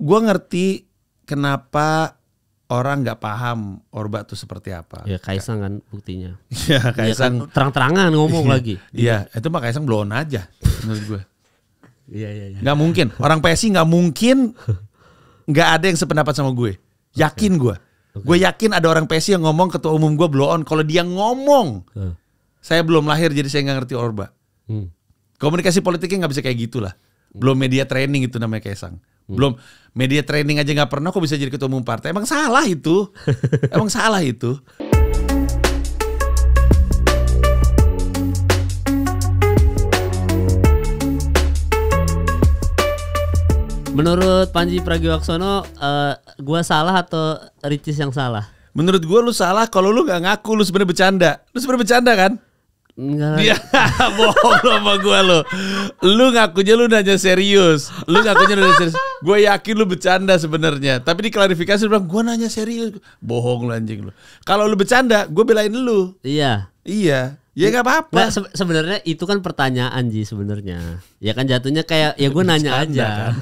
gue ngerti kenapa orang nggak paham Orba tuh seperti apa. Ya Kaisang kan buktinya. Iya, iya kan, Kaisang kan, terang-terangan ngomong iya. lagi. Iya itu mah Kaisang blown aja menurut gue. Iya iya. Ya. Gak mungkin orang PSI nggak mungkin nggak ada yang sependapat sama gue. Yakin okay. gue. Okay. Gue yakin ada orang PSI yang ngomong ketua umum gue blow on. Kalau dia ngomong, hmm. saya belum lahir jadi saya nggak ngerti Orba. Hmm. Komunikasi politiknya nggak bisa kayak gitulah. Belum media training itu namanya Kaisang. Hmm. Belum media training aja nggak pernah kok bisa jadi ketua umum partai. Emang salah itu. Emang salah itu. Menurut Panji Pragiwaksono, uh, gua salah atau Ricis yang salah? Menurut gua lu salah kalau lu nggak ngaku lu sebenarnya bercanda. Lu sebenarnya bercanda kan? Enggak. Ya, bohong lo sama gue lo. Lu ngakunya lu nanya serius. Lu ngakunya nanya serius. Gue yakin lu bercanda sebenarnya. Tapi diklarifikasi lu bilang gue nanya serius. Bohong lu anjing lu. Kalau lu bercanda, gue belain lu. Iya. Iya. Ya gak apa-apa. Nah, se sebenarnya itu kan pertanyaan Ji sebenarnya. Ya kan jatuhnya kayak ya gue nanya aja. Kan?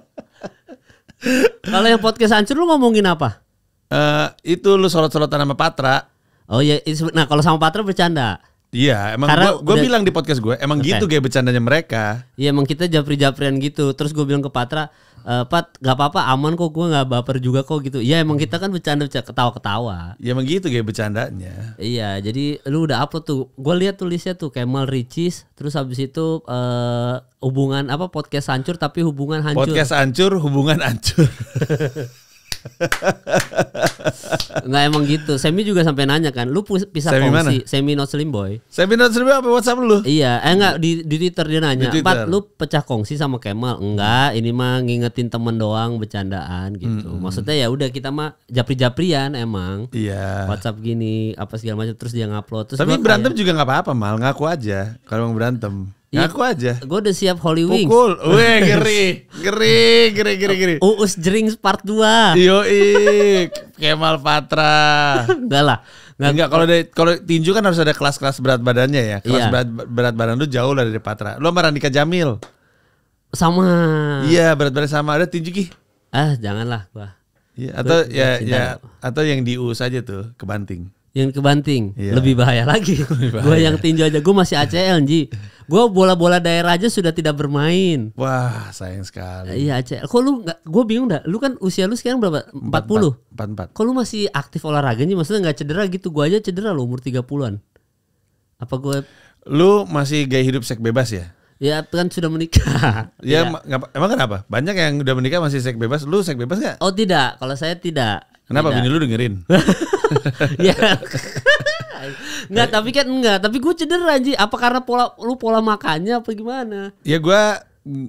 Kalau yang podcast hancur lu ngomongin apa? Eh uh, itu lu sorot-sorotan sama Patra. Oh iya, iya nah kalau sama Patra bercanda. Iya, emang Karena gua, udah, bilang di podcast gue, emang okay. gitu gaya bercandanya mereka. Iya, emang kita japri-japrian gitu. Terus gue bilang ke Patra, e, Pat, gak apa-apa, aman kok gue gak baper juga kok gitu. Iya, emang kita kan bercanda, bercanda ketawa-ketawa. Iya, emang gitu gaya bercandanya. Iya, jadi lu udah upload tuh. Gue lihat tulisnya tuh Kemal Ricis, terus habis itu eh hubungan apa podcast hancur tapi hubungan hancur. Podcast hancur, hubungan hancur. Enggak emang gitu. Semi juga sampai nanya kan, lu pisah Semi kongsi. Mana? Semi not slim boy. Semi not slim boy apa WhatsApp lu? Iya, eh enggak di, di Twitter dia nanya. Di Twitter. lu pecah kongsi sama Kemal? Enggak, ini mah ngingetin temen doang bercandaan gitu. Hmm. Maksudnya ya udah kita mah japri-japrian emang. Iya. WhatsApp gini apa segala macam terus dia ngupload terus Tapi berantem kayak, juga nggak apa-apa mal, ngaku aja kalau mau berantem. Ya, aku aja. Gue udah siap Holy Wings. Pukul. Weh, geri. Geri, geri, geri, geri. Uus Jerings part 2. Yo, Kemal Patra. Enggak lah. Nggak, Enggak, kalau dari kalau tinju kan harus ada kelas-kelas berat badannya ya. Kelas iya. berat, berat badan lu jauh lah dari Patra. Lu sama Randika Jamil. Sama. Iya, berat badan sama. Ada tinju ki. Ah, janganlah gua. Iya, atau gua, ya ya atau yang dius aja tuh, kebanting yang kebanting yeah. lebih bahaya lagi. gue yang tinju aja, gue masih ACL Ji. Gue bola-bola daerah aja sudah tidak bermain. Wah sayang sekali. Iya ACL. Kok lu nggak? Gue bingung dah. Lu kan usia lu sekarang berapa? 40? 44. Kok lu masih aktif olahraga Maksudnya nggak cedera gitu? Gue aja cedera lo umur tiga puluhan. Apa gue? Lu masih gaya hidup seks bebas ya? Ya kan sudah menikah. Ya, ya. Emang kenapa? Banyak yang udah menikah masih seks bebas. Lu seks bebas gak? Oh tidak. Kalau saya tidak. Kenapa bini lu dengerin? ya. Enggak, tapi kan enggak, tapi gue cedera anjir. Apa karena pola lu pola makannya apa gimana? Ya gua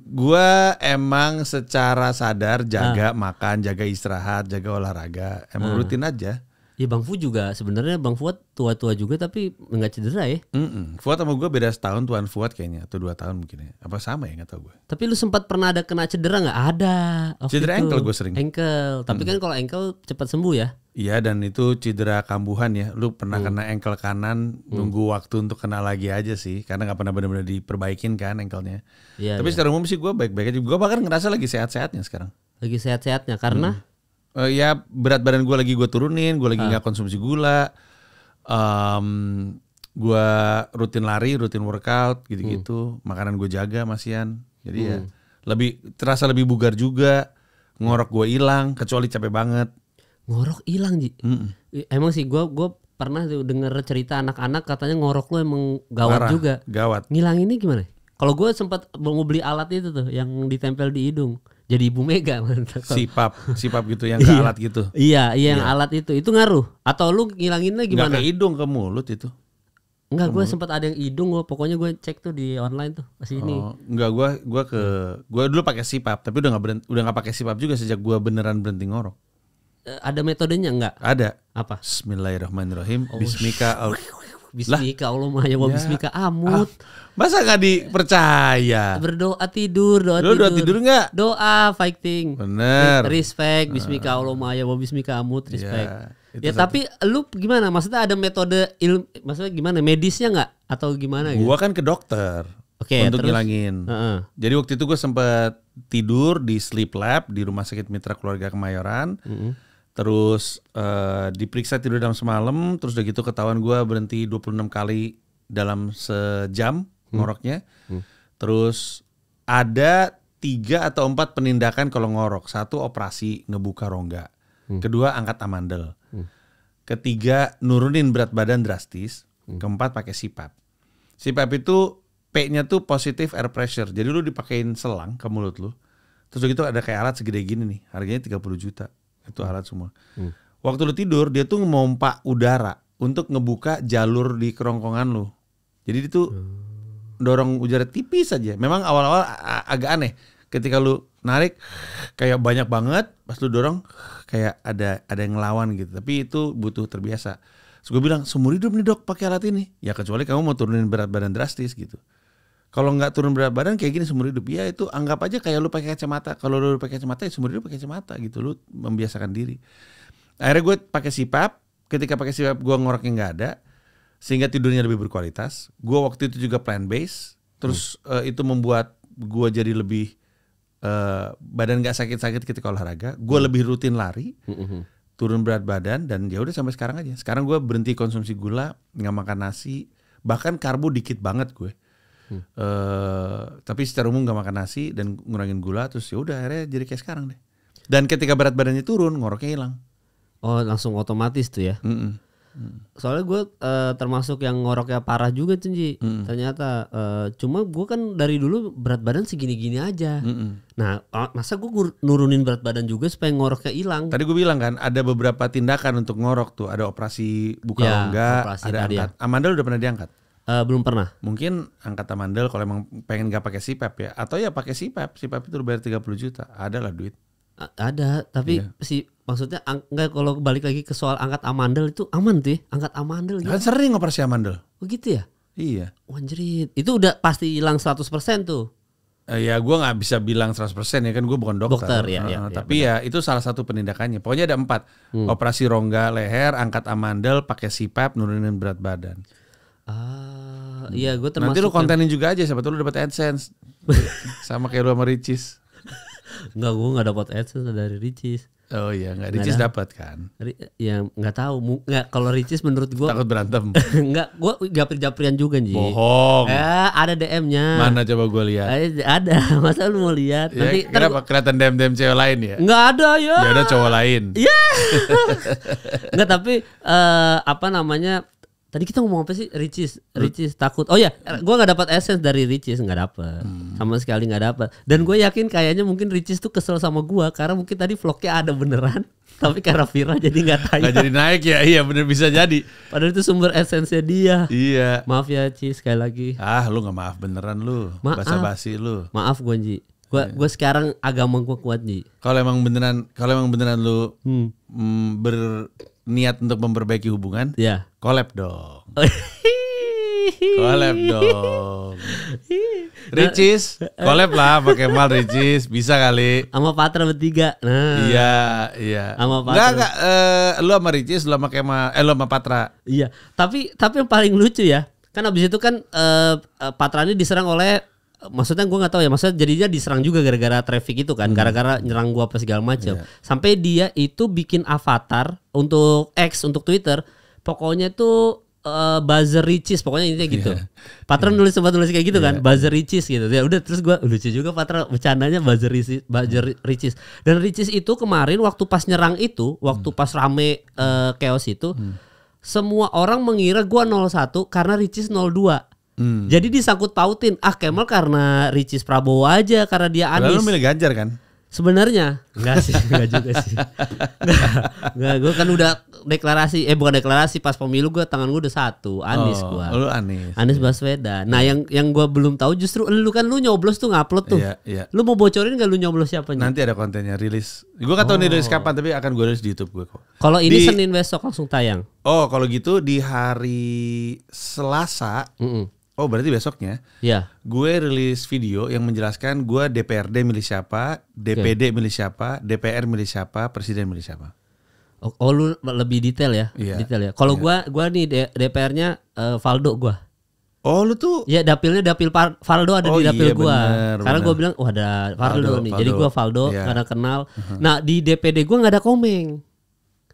gua emang secara sadar jaga nah. makan, jaga istirahat, jaga olahraga. Emang hmm. rutin aja. Ya Bang Fu juga sebenarnya Bang Fuat tua-tua juga tapi nggak cedera ya. Mm -mm. Fuad sama gue beda setahun tuan Fuat kayaknya atau dua tahun mungkin ya. Apa sama ya nggak tau gue. Tapi lu sempat pernah ada kena cedera nggak? Ada. Cedera engkel ankle gue sering. Ankle. Tapi mm -hmm. kan kalau ankle cepat sembuh ya. Iya dan itu cedera kambuhan ya. Lu pernah hmm. kena ankle kanan hmm. nunggu waktu untuk kena lagi aja sih karena nggak pernah benar-benar diperbaikin kan ankle-nya. Ya, Tapi ya. secara umum sih gue baik-baik aja. Gue bahkan ngerasa lagi sehat-sehatnya sekarang. Lagi sehat-sehatnya karena hmm uh, ya berat badan gue lagi gue turunin gue lagi ah. nggak konsumsi gula um, gue rutin lari rutin workout gitu-gitu hmm. makanan gue jaga masian jadi ya, hmm. ya lebih terasa lebih bugar juga ngorok gue hilang kecuali capek banget ngorok hilang ji mm -mm. emang sih gue gue pernah tuh denger cerita anak-anak katanya ngorok lo emang gawat Marah, juga gawat ngilang ini gimana kalau gue sempat mau beli alat itu tuh yang ditempel di hidung jadi ibu mega sipap sipap gitu yang ke iya. alat gitu iya iya yang iya. alat itu itu ngaruh atau lu ngilanginnya gimana Nggak ke hidung ke mulut itu Enggak, gue sempat ada yang hidung gue, pokoknya gue cek tuh di online tuh ini. oh, ini. Enggak, gue gua ke gue dulu pakai sipap, tapi udah nggak udah nggak pakai sipap juga sejak gue beneran berhenti ngorok. Eh, ada metodenya enggak? Ada. Apa? Bismillahirrahmanirrahim. Oh. Bismika. Oh bismika Allah mah ya ya. bismika amut. Ah, masa gak dipercaya? Berdoa tidur, doa tidur. Doa tidur nggak? Doa fighting. Bener. Respect bismika ah. Allah mah ya bismika amut ya, respect. Ya, ya satu. tapi lu gimana? Maksudnya ada metode ilmu maksudnya gimana medisnya nggak atau gimana gitu? Gua gitu? kan ke dokter. okay, untuk terus, ngilangin. Uh -uh. Jadi waktu itu gua sempet tidur di sleep lab di rumah sakit Mitra Keluarga Kemayoran. Uh -uh terus uh, diperiksa tidur dalam semalam terus udah gitu ketahuan gue berhenti 26 kali dalam sejam hmm. ngoroknya hmm. terus ada tiga atau empat penindakan kalau ngorok satu operasi ngebuka rongga hmm. kedua angkat amandel hmm. ketiga nurunin berat badan drastis hmm. keempat pakai sipap sipap itu p-nya tuh positif air pressure jadi lu dipakein selang ke mulut lu terus udah gitu ada kayak alat segede gini nih harganya 30 juta itu alat semua. Hmm. Waktu lu tidur dia tuh memompa udara untuk ngebuka jalur di kerongkongan lu. Jadi itu hmm. dorong udara tipis saja. Memang awal-awal agak aneh ketika lu narik kayak banyak banget, pas lu dorong kayak ada ada yang ngelawan gitu. Tapi itu butuh terbiasa. Terus gue bilang seumur hidup nih dok pakai alat ini. Ya kecuali kamu mau turunin berat badan drastis gitu kalau nggak turun berat badan kayak gini seumur hidup ya itu anggap aja kayak lu pakai kacamata kalau lu pakai kacamata ya seumur hidup pakai kacamata gitu lu membiasakan diri akhirnya gue pakai sipap ketika pakai sipap gue yang nggak ada sehingga tidurnya lebih berkualitas gue waktu itu juga plan base terus hmm. uh, itu membuat gue jadi lebih uh, badan nggak sakit-sakit ketika olahraga gue hmm. lebih rutin lari hmm, hmm. turun berat badan dan ya udah sampai sekarang aja sekarang gue berhenti konsumsi gula nggak makan nasi bahkan karbo dikit banget gue Uh, tapi secara umum gak makan nasi dan ngurangin gula terus ya udah akhirnya jadi kayak sekarang deh. Dan ketika berat badannya turun, ngoroknya hilang. Oh, langsung otomatis tuh ya. Mm -mm. Soalnya gue uh, termasuk yang ngoroknya parah juga tuh Ji. Mm. Ternyata uh, cuma gue kan dari dulu berat badan segini-gini aja. Mm -mm. Nah, masa gue nurunin berat badan juga supaya ngoroknya hilang. Tadi gue bilang kan ada beberapa tindakan untuk ngorok tuh, ada operasi buka ya, operasi ada ya. angkat. Ya. Amanda udah pernah diangkat? Uh, belum pernah. Mungkin angkat amandel kalau emang pengen gak pakai sipap e ya, atau ya pakai sipap. Sipap e e itu bayar 30 juta, ada lah duit. A ada, tapi iya. si maksudnya enggak kalau balik lagi ke soal angkat amandel itu aman tuh, ya. angkat amandel. Kan sering operasi amandel. begitu oh, ya? Iya. Wanjerit, itu udah pasti hilang 100% tuh. Uh, ya gue nggak bisa bilang 100% ya kan gue bukan dokter. Dokter ya. Uh, ya tapi ya, ya itu salah satu penindakannya. Pokoknya ada empat: hmm. operasi rongga leher, angkat amandel, pakai sipap, nurunin berat badan. Ah, iya gue termasuk. Nanti lu kontenin yang... juga aja siapa tuh lu dapat AdSense. sama kayak lu sama Ricis. Enggak, gue nggak dapat AdSense dari Ricis. Oh iya, nggak Ricis dapat kan? Ya nggak tahu, nggak kalau Ricis menurut gue takut berantem. nggak, gue japri-japrian juga nih. Bohong. Ya, eh, ada DM-nya. Mana coba gue lihat? Ada, masa lu mau lihat? Ya, Nanti kenapa gua... kelihatan DM DM cewek lain ya? Nggak ada ya. Ya ada cowok lain. Iya. Yeah. nggak tapi uh, apa namanya? Tadi kita ngomong apa sih? Ricis, Ricis takut. Oh ya, gue nggak dapat essence dari Ricis, nggak dapat, hmm. sama sekali nggak dapat. Dan gue yakin kayaknya mungkin Ricis tuh kesel sama gue karena mungkin tadi vlognya ada beneran, tapi karena viral jadi nggak tanya. Gak jadi naik ya, iya bener bisa jadi. Padahal itu sumber essence dia. Iya. Maaf ya Ci sekali lagi. Ah, lu nggak maaf beneran lu, maaf. basa-basi lu. Maaf gue Gua, Gue gue iya. sekarang agama gue kuat nih. Kalau emang beneran, kalau emang beneran lu hmm. mm, ber niat untuk memperbaiki hubungan, ya. collab dong. collab dong. Ricis, collab lah pakai mal Ricis, bisa kali. Sama Patra bertiga. Nah. Iya, iya. Sama Patra. Enggak, enggak eh, lu sama Ricis, lu sama Kemal, eh lu sama Patra. Iya, tapi tapi yang paling lucu ya, kan abis itu kan eh, eh Patra ini diserang oleh maksudnya gue nggak tahu ya maksudnya jadinya diserang juga gara-gara traffic itu kan hmm. gara-gara hmm. nyerang gue apa segala macam yeah. sampai dia itu bikin avatar untuk X untuk Twitter pokoknya tuh uh, buzzer riches pokoknya intinya iya. gitu yeah. Patron yeah. nulis sempat nulis kayak gitu yeah. kan iya. buzzer riches gitu ya udah terus gue lucu juga Patron bercandanya buzzer riches buzzer iya. riches dan riches itu kemarin waktu pas nyerang itu waktu hmm. pas rame uh, chaos itu hmm. semua orang mengira gue 01 karena riches 02 Hmm. Jadi disangkut pautin. Ah Kemal karena Ricis Prabowo aja karena dia Anies. Lalu milih Ganjar kan? Sebenarnya enggak sih, enggak juga sih. Enggak, gue kan udah deklarasi, eh bukan deklarasi pas pemilu gue tangan gue udah satu, Anies oh, gue. Lu Anies. Anies iya. Baswedan. Nah yang yang gue belum tahu justru lu kan lu nyoblos tuh ngupload tuh. Iya, iya. Lu mau bocorin gak lu nyoblos siapa? Nanti ada kontennya rilis. Gue kata tahu oh. nih rilis kapan tapi akan gue rilis di YouTube gue kok. Kalau ini di, Senin besok langsung tayang. Oh kalau gitu di hari Selasa. Mm -mm Oh berarti besoknya? Iya. Gue rilis video yang menjelaskan gue DPRD milih siapa, DPD okay. milih siapa, DPR milih siapa, presiden milih siapa. Oh, oh lu lebih detail ya? Iya. Detail ya. Kalau iya. gue, nih DPR-nya uh, eh, Valdo gue. Oh lu tuh? Iya dapilnya dapil Valdo ada oh, di dapil iya, gue. Karena gue bilang, wah ada Valdo, Valdo nih. Valdo. Jadi gue Valdo iya. karena kenal. Uh -huh. Nah di DPD gue nggak ada komeng.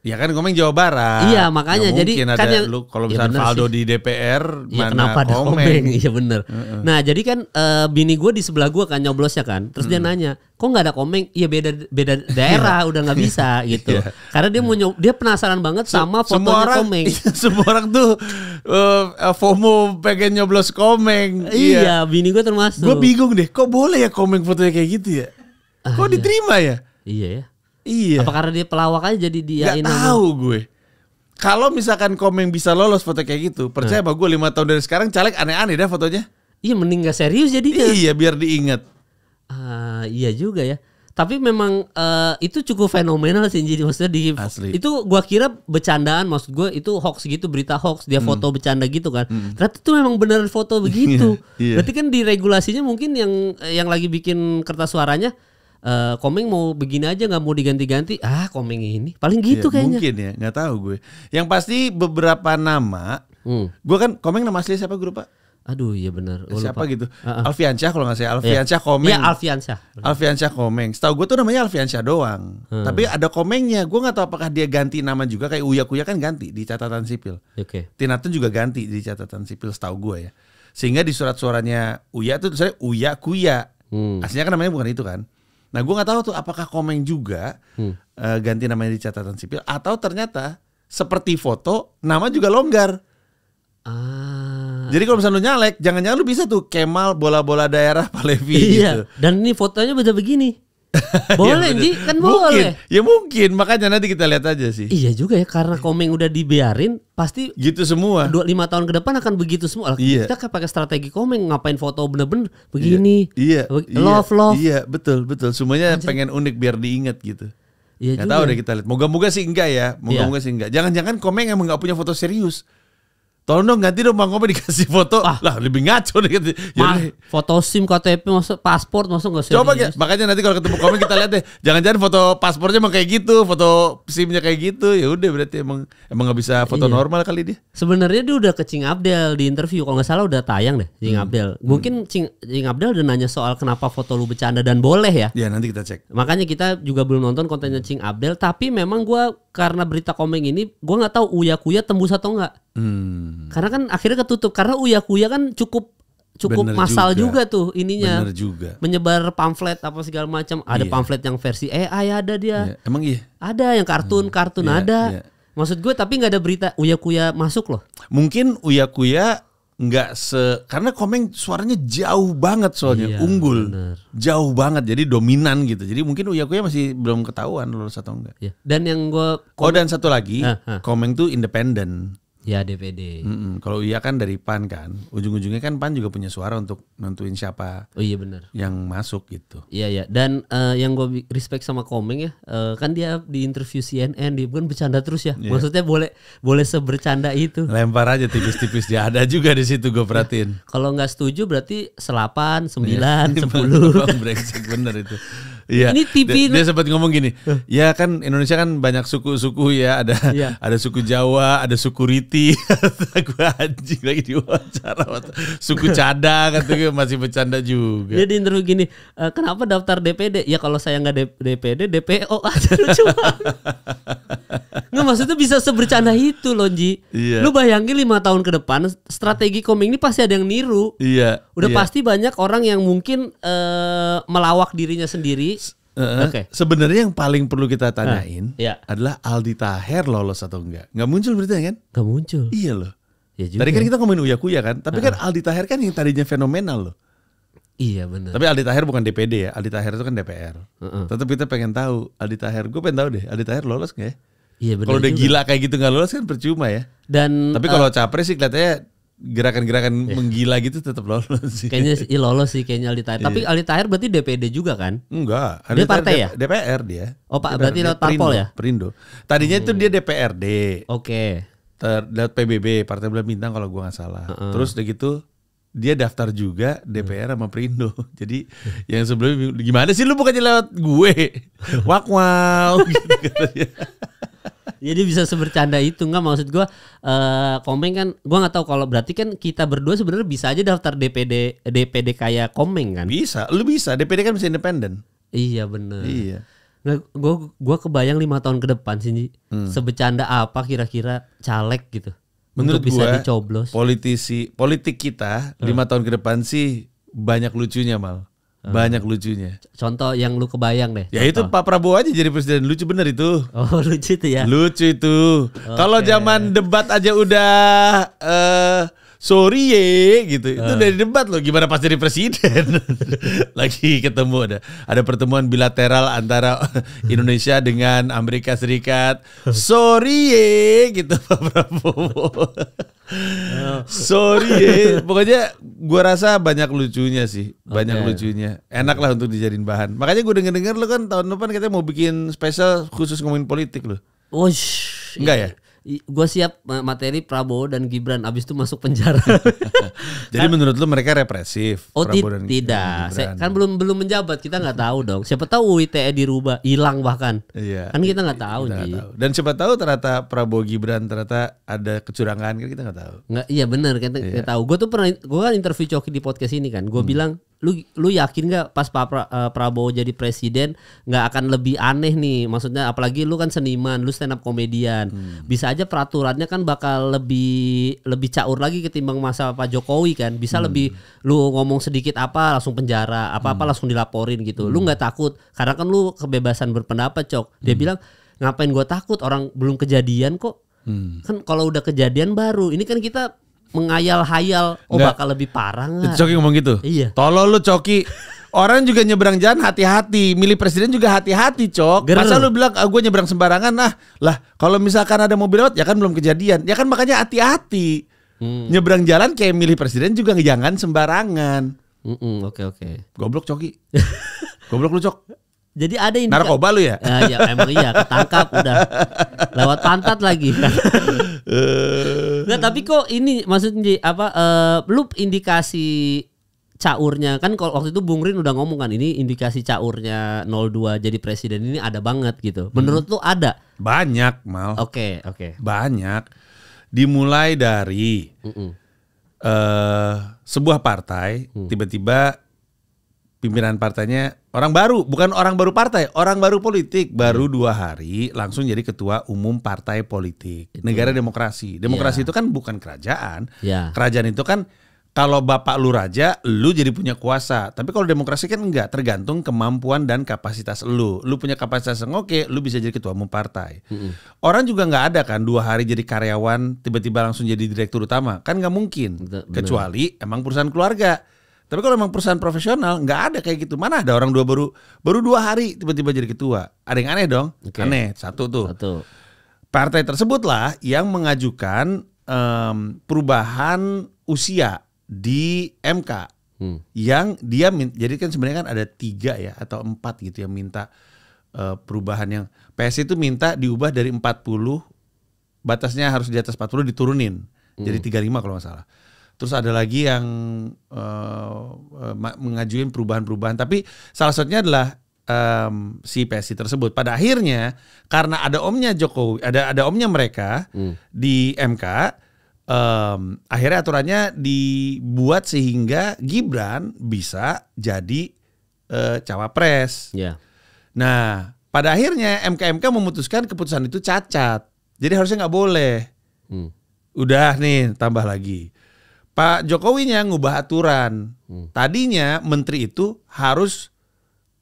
Ya kan komeng Jawa Barat. Iya makanya ya, jadi kan ada kan yang, lu kalau ya misalnya ya sih. di DPR ya, mana kenapa ada komeng, omeng. Iya bener. Uh -uh. Nah jadi kan uh, bini gue di sebelah gue kan nyoblosnya kan. Terus uh -uh. dia hmm. nanya, kok nggak ada komeng? Iya beda beda daerah iya. udah nggak bisa iya. gitu. Yeah. Karena dia mau dia penasaran banget sama Se fotonya semua orang, komeng. semua orang tuh uh, FOMO pengen nyoblos komeng. Iya, iya. bini gue termasuk. Gue bingung deh, kok boleh ya komeng fotonya kayak gitu ya? Ah, kok uh, diterima iya. ya? Iya ya. Iya. Apa karena dia pelawak aja jadi dia Gak tahu gue. Kalau misalkan Komeng bisa lolos foto kayak gitu, percaya hmm. Nah. apa gue lima tahun dari sekarang caleg aneh-aneh deh fotonya. Iya mending gak serius jadinya. Iya biar diingat. Uh, iya juga ya. Tapi memang uh, itu cukup fenomenal sih jadi maksudnya di Asli. itu gua kira bercandaan maksud gua itu hoax gitu berita hoax dia hmm. foto bercanda gitu kan. Hmm. Ternyata itu memang beneran foto begitu. yeah. Iya. Berarti kan di regulasinya mungkin yang yang lagi bikin kertas suaranya uh, eh, Komeng mau begini aja nggak mau diganti-ganti ah Komeng ini paling gitu ya, kayaknya mungkin ya nggak tahu gue yang pasti beberapa nama hmm. gue kan Komeng nama asli siapa grup Pak? Aduh iya benar. Siapa lupa. gitu? Uh-uh. Alfiansyah kalau nggak saya Alfiansyah yeah. Komeng. ya yeah, Alfiansyah. Alfiansyah Komeng. Setahu gue tuh namanya Alfiansyah doang. Hmm. Tapi ada Komengnya. Gue nggak tahu apakah dia ganti nama juga kayak Uya Kuya kan ganti di catatan sipil. Oke. Okay. Tinatun juga ganti di catatan sipil setahu gue ya. Sehingga di surat suaranya Uya tuh saya Uya Kuya. Hmm. Aslinya kan namanya bukan itu kan. Nah, gue nggak tahu tuh apakah Komeng juga hmm. uh, ganti namanya di catatan sipil atau ternyata seperti foto nama juga longgar. Ah. Jadi kalau misalnya lu nyalek, jangan-jangan lu bisa tuh Kemal bola-bola daerah Pak Levi iya. gitu. Dan ini fotonya beda begini. boleh ya, Ji, kan mungkin. boleh. Ya mungkin, makanya nanti kita lihat aja sih. Iya juga ya, karena iya. komeng udah dibiarin, pasti gitu semua. Dua lima tahun ke depan akan begitu semua. Iya. Kita kan pakai strategi komeng, ngapain foto bener-bener begini. Iya. iya love love. Iya betul betul. Semuanya Anjir. pengen unik biar diingat gitu. Iya Gak juga. tahu ya. deh kita lihat. Moga-moga sih enggak ya. Moga-moga iya. sih enggak. Jangan-jangan komeng emang nggak punya foto serius. Tolong dong ganti dong Bang Kopi dikasih foto. Ah. Lah lebih ngaco nih. Ya Ma, foto SIM KTP masuk paspor masuk enggak sih? Coba ya, makanya nanti kalau ketemu Kopi kita lihat deh. Jangan-jangan foto paspornya emang kayak gitu, foto SIM-nya kayak gitu. Ya udah berarti emang emang nggak bisa foto iya. normal kali dia. Sebenarnya dia udah ke Cing Abdel di interview kalau nggak salah udah tayang deh Cing hmm. Abdel. Mungkin hmm. Cing, Cing Abdel udah nanya soal kenapa foto lu bercanda dan boleh ya. Iya, nanti kita cek. Makanya kita juga belum nonton kontennya Cing Abdel tapi memang gua karena berita komeng ini gua nggak tahu Uya Kuya tembus atau enggak Hmm. Karena kan akhirnya ketutup karena Uya Kuya kan cukup cukup Bener masal juga. juga tuh ininya. Bener juga. Menyebar pamflet apa segala macam. Ada iya. pamflet yang versi AI ada dia. Iya. Emang iya. Ada yang kartun, hmm. kartun iya, ada. Iya. Maksud gue tapi nggak ada berita Uya Kuya masuk loh. Mungkin Uya Kuya nggak se karena Komeng suaranya jauh banget soalnya iya, unggul bener. jauh banget jadi dominan gitu jadi mungkin Uya Kuya masih belum ketahuan lulus atau enggak iya. dan yang gue oh dan satu lagi ha, ha. Komeng tuh independen Ya DPD. Mm -mm. Kalau iya kan dari PAN kan, ujung-ujungnya kan PAN juga punya suara untuk nentuin siapa. Oh iya benar. Yang masuk gitu. Iya ya. Dan uh, yang gue respect sama Komeng ya, uh, kan dia di interview CNN dia bukan bercanda terus ya. Yeah. Maksudnya boleh boleh sebercanda itu. Lempar aja tipis-tipis dia ada juga di situ gue perhatiin. Kalau nggak setuju berarti selapan, iya. sembilan, sepuluh. Break bener itu. Iya. Ini TV. Dia, dia sempat ngomong gini, ya kan Indonesia kan banyak suku-suku ya, ada iya. ada suku Jawa, ada suku Riti. gue anjing lagi diwawancara. Suku Cada katanya masih bercanda juga. Dia diinterview gini, e, kenapa daftar DPD? Ya kalau saya nggak DPD, DPO aja lucu. Nggak maksudnya bisa sebercanda itu loh Ji. Iya. Lu bayangin lima tahun ke depan strategi koming ini pasti ada yang niru. Iya. Udah iya. pasti banyak orang yang mungkin uh, melawak dirinya sendiri Uh, eh, okay. Sebenarnya yang paling perlu kita nah, tanyain uh, iya. yeah. adalah Aldi Taher lolos atau enggak. Enggak muncul berita kan? Enggak muncul. Iya loh. Ya juga. Tadi kan kita ngomongin Uya Kuya kan, tapi uh kan Aldi Taher kan yang tadinya fenomenal loh. Iya benar. Tapi Aldi Taher bukan DPD ya, Aldi Taher itu kan DPR. Uh -uh. Tetap kita pengen tahu Aldi Taher, gue pengen tahu deh Aldi Taher lolos nggak ya? Iya benar. Kalau udah gila kayak gitu nggak lolos kan percuma ya. Dan tapi kalau uh, capres sih kelihatannya gerakan-gerakan yeah. menggila gitu tetap lolos sih. Kayaknya ilolos iya, lolos sih kayaknya Ali Tahir. Yeah. Tapi iya. Ali Tahir berarti DPD juga kan? Enggak. Ali dia partai ya? DPR dia. Oh, Pak, berarti lewat parpol ya? Perindo. Tadinya hmm. itu oh. dia DPRD. Oke. Okay. Ter lewat PBB, Partai Bulan Bintang kalau gua nggak salah. Uh -uh. Terus udah gitu dia daftar juga DPR sama Perindo. Jadi yang sebelumnya gimana sih lu bukannya lewat gue? Wak wow gitu jadi ya, bisa sebercanda itu nggak maksud gue uh, komeng kan gue nggak tahu kalau berarti kan kita berdua sebenarnya bisa aja daftar DPD DPD kayak komeng kan? Bisa, lu bisa. DPD kan bisa independen. Iya bener. Iya. Nah, gue gua kebayang lima tahun ke depan sih hmm. sebecanda apa kira-kira caleg gitu. Menurut gue dicoblos. Politisi politik kita lima hmm. tahun ke depan sih banyak lucunya mal. Eh. Banyak lucunya. Contoh yang lu kebayang deh. Ya itu Pak Prabowo aja jadi presiden lucu bener itu. Oh lucu itu ya. Lucu itu. Okay. Kalau zaman debat aja udah uh, sorry ye gitu. Itu ah. uh. dari debat loh gimana pas jadi presiden. Lagi ketemu ada ada pertemuan bilateral antara Indonesia dengan Amerika Serikat. Sorry ye gitu Pak Prabowo. Oh. sorry ye. Pokoknya gua rasa banyak lucunya sih, banyak okay. lucunya. Enak lah untuk dijadiin bahan. Makanya gue denger-denger lo kan tahun depan kita mau bikin spesial khusus ngomongin politik lo. Wush. Enggak ya? gue siap materi Prabowo dan Gibran abis itu masuk penjara. Jadi kan, menurut lu mereka represif? Oh Prabowo dan tidak, Gibran. Saya, kan belum belum menjabat kita nggak tahu dong. Siapa tahu UITE dirubah hilang bahkan. Iya. Kan kita nggak tahu, tahu. Dan siapa tahu ternyata Prabowo Gibran ternyata ada kecurangan kan kita nggak tahu. Nggak, iya benar kita iya. tahu. Gue tuh pernah gue kan interview Coki di podcast ini kan. Gue hmm. bilang lu lu yakin nggak pas Pak pra, uh, Prabowo jadi presiden nggak akan lebih aneh nih maksudnya apalagi lu kan seniman lu stand up komedian hmm. bisa aja peraturannya kan bakal lebih lebih caur lagi ketimbang masa Pak Jokowi kan bisa hmm. lebih lu ngomong sedikit apa langsung penjara apa apa hmm. langsung dilaporin gitu hmm. lu nggak takut karena kan lu kebebasan berpendapat cok dia hmm. bilang ngapain gua takut orang belum kejadian kok Hmm. Kan kalau udah kejadian baru, ini kan kita mengayal-hayal oh gak. bakal lebih parah nggak? Coki ngomong gitu. Iya. Tolol lu Coki. Orang juga nyebrang jalan hati-hati, milih presiden juga hati-hati, Cok. Gerl. Masa lu bilang ah, gue nyebrang sembarangan? Nah, lah kalau misalkan ada mobil lewat ya kan belum kejadian. Ya kan makanya hati-hati. Hmm. Nyebrang jalan kayak milih presiden juga jangan sembarangan. Oke, oke. Okay, okay. Goblok Coki. Goblok lu, Cok. Jadi ada ini narkoba lu ya? Ah, ya, ya emang iya ketangkap udah lewat pantat lagi. Nah tapi kok ini maksudnya apa uh, lu indikasi caurnya kan kalau waktu itu Bung Rin udah ngomong kan ini indikasi caurnya 02 jadi presiden ini ada banget gitu. Hmm. Menurut hmm. lu ada? Banyak, Mal. Oke, okay, oke. Okay. Banyak. Dimulai dari mm -mm. Uh, sebuah partai tiba mm. tiba-tiba pimpinan partainya orang baru, bukan orang baru partai, orang baru politik. Baru hmm. dua hari langsung jadi ketua umum partai politik. Itu. Negara demokrasi. Demokrasi yeah. itu kan bukan kerajaan. Yeah. Kerajaan itu kan kalau bapak lu raja, lu jadi punya kuasa. Tapi kalau demokrasi kan enggak, tergantung kemampuan dan kapasitas lu. Lu punya kapasitas yang oke, lu bisa jadi ketua umum partai. Mm -hmm. Orang juga enggak ada kan dua hari jadi karyawan, tiba-tiba langsung jadi direktur utama. Kan enggak mungkin. Betul, Kecuali emang perusahaan keluarga. Tapi kalau emang perusahaan profesional nggak ada kayak gitu. Mana ada orang dua baru baru dua hari tiba-tiba jadi ketua. Ada yang aneh dong. Okay. Aneh satu tuh. Satu. Partai tersebutlah yang mengajukan um, perubahan usia di MK hmm. yang dia jadi kan sebenarnya kan ada tiga ya atau empat gitu yang minta uh, perubahan yang PSI itu minta diubah dari 40 batasnya harus di atas 40 diturunin hmm. jadi 35 kalau nggak salah terus ada lagi yang uh, mengajuin perubahan-perubahan tapi salah satunya adalah um, si PSI tersebut pada akhirnya karena ada omnya Jokowi ada ada omnya mereka hmm. di MK um, akhirnya aturannya dibuat sehingga Gibran bisa jadi uh, cawapres yeah. nah pada akhirnya MKMK memutuskan keputusan itu cacat jadi harusnya nggak boleh hmm. udah nih tambah lagi Pak Jokowinya ngubah aturan. Hmm. Tadinya menteri itu harus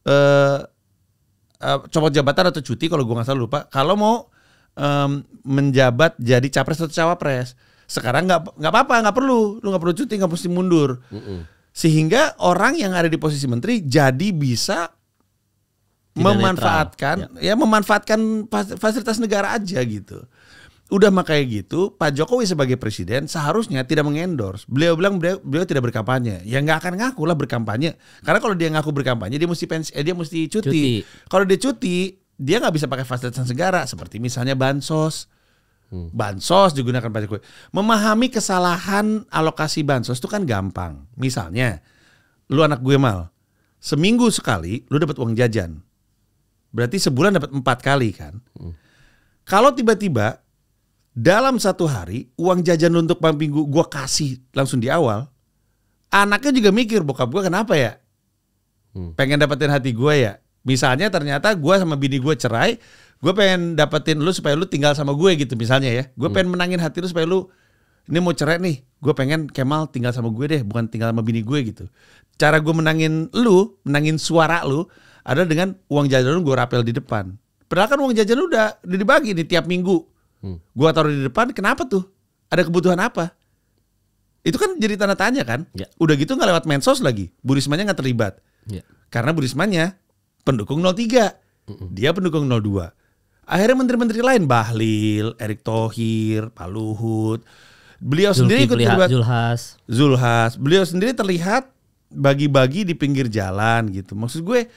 uh, uh, copot jabatan atau cuti kalau gue nggak salah lupa. Kalau mau um, menjabat jadi capres atau cawapres, sekarang nggak nggak apa-apa, nggak perlu, lu nggak perlu cuti, nggak mesti mundur. Hmm -mm. Sehingga orang yang ada di posisi menteri jadi bisa Tidak memanfaatkan, ya. ya memanfaatkan fasilitas negara aja gitu udah makanya gitu Pak Jokowi sebagai presiden seharusnya tidak mengendorse beliau bilang beliau, beliau tidak berkampanye ya nggak akan ngaku lah berkampanye karena kalau dia ngaku berkampanye dia mesti pensi, eh, dia mesti cuti, cuti. kalau dia cuti dia nggak bisa pakai fasilitas negara seperti misalnya bansos hmm. bansos digunakan Pak Jokowi memahami kesalahan alokasi bansos itu kan gampang misalnya lu anak gue mal seminggu sekali lu dapat uang jajan berarti sebulan dapat empat kali kan hmm. kalau tiba-tiba dalam satu hari uang jajan untuk pamping gue, gue kasih langsung di awal anaknya juga mikir bokap gue kenapa ya hmm. pengen dapetin hati gue ya misalnya ternyata gue sama bini gue cerai gue pengen dapetin lu supaya lu tinggal sama gue gitu misalnya ya gue hmm. pengen menangin hati lu supaya lu ini mau cerai nih gue pengen Kemal tinggal sama gue deh bukan tinggal sama bini gue gitu cara gue menangin lu menangin suara lu ada dengan uang jajan lu gue rapel di depan padahal kan uang jajan lu udah dibagi nih tiap minggu Hmm. Gua taruh di depan, kenapa tuh? Ada kebutuhan apa? Itu kan jadi tanda tanya kan? Ya. Udah gitu nggak lewat mensos lagi. Burismanya nggak terlibat. Ya. Karena Burismanya pendukung 03. Uh -uh. Dia pendukung 02. Akhirnya menteri-menteri lain Bahlil, Erick Thohir, Pak Luhut, beliau Zulki sendiri ikut terlibat Zulhas. Zulhas, beliau sendiri terlihat bagi-bagi di pinggir jalan gitu. Maksud gue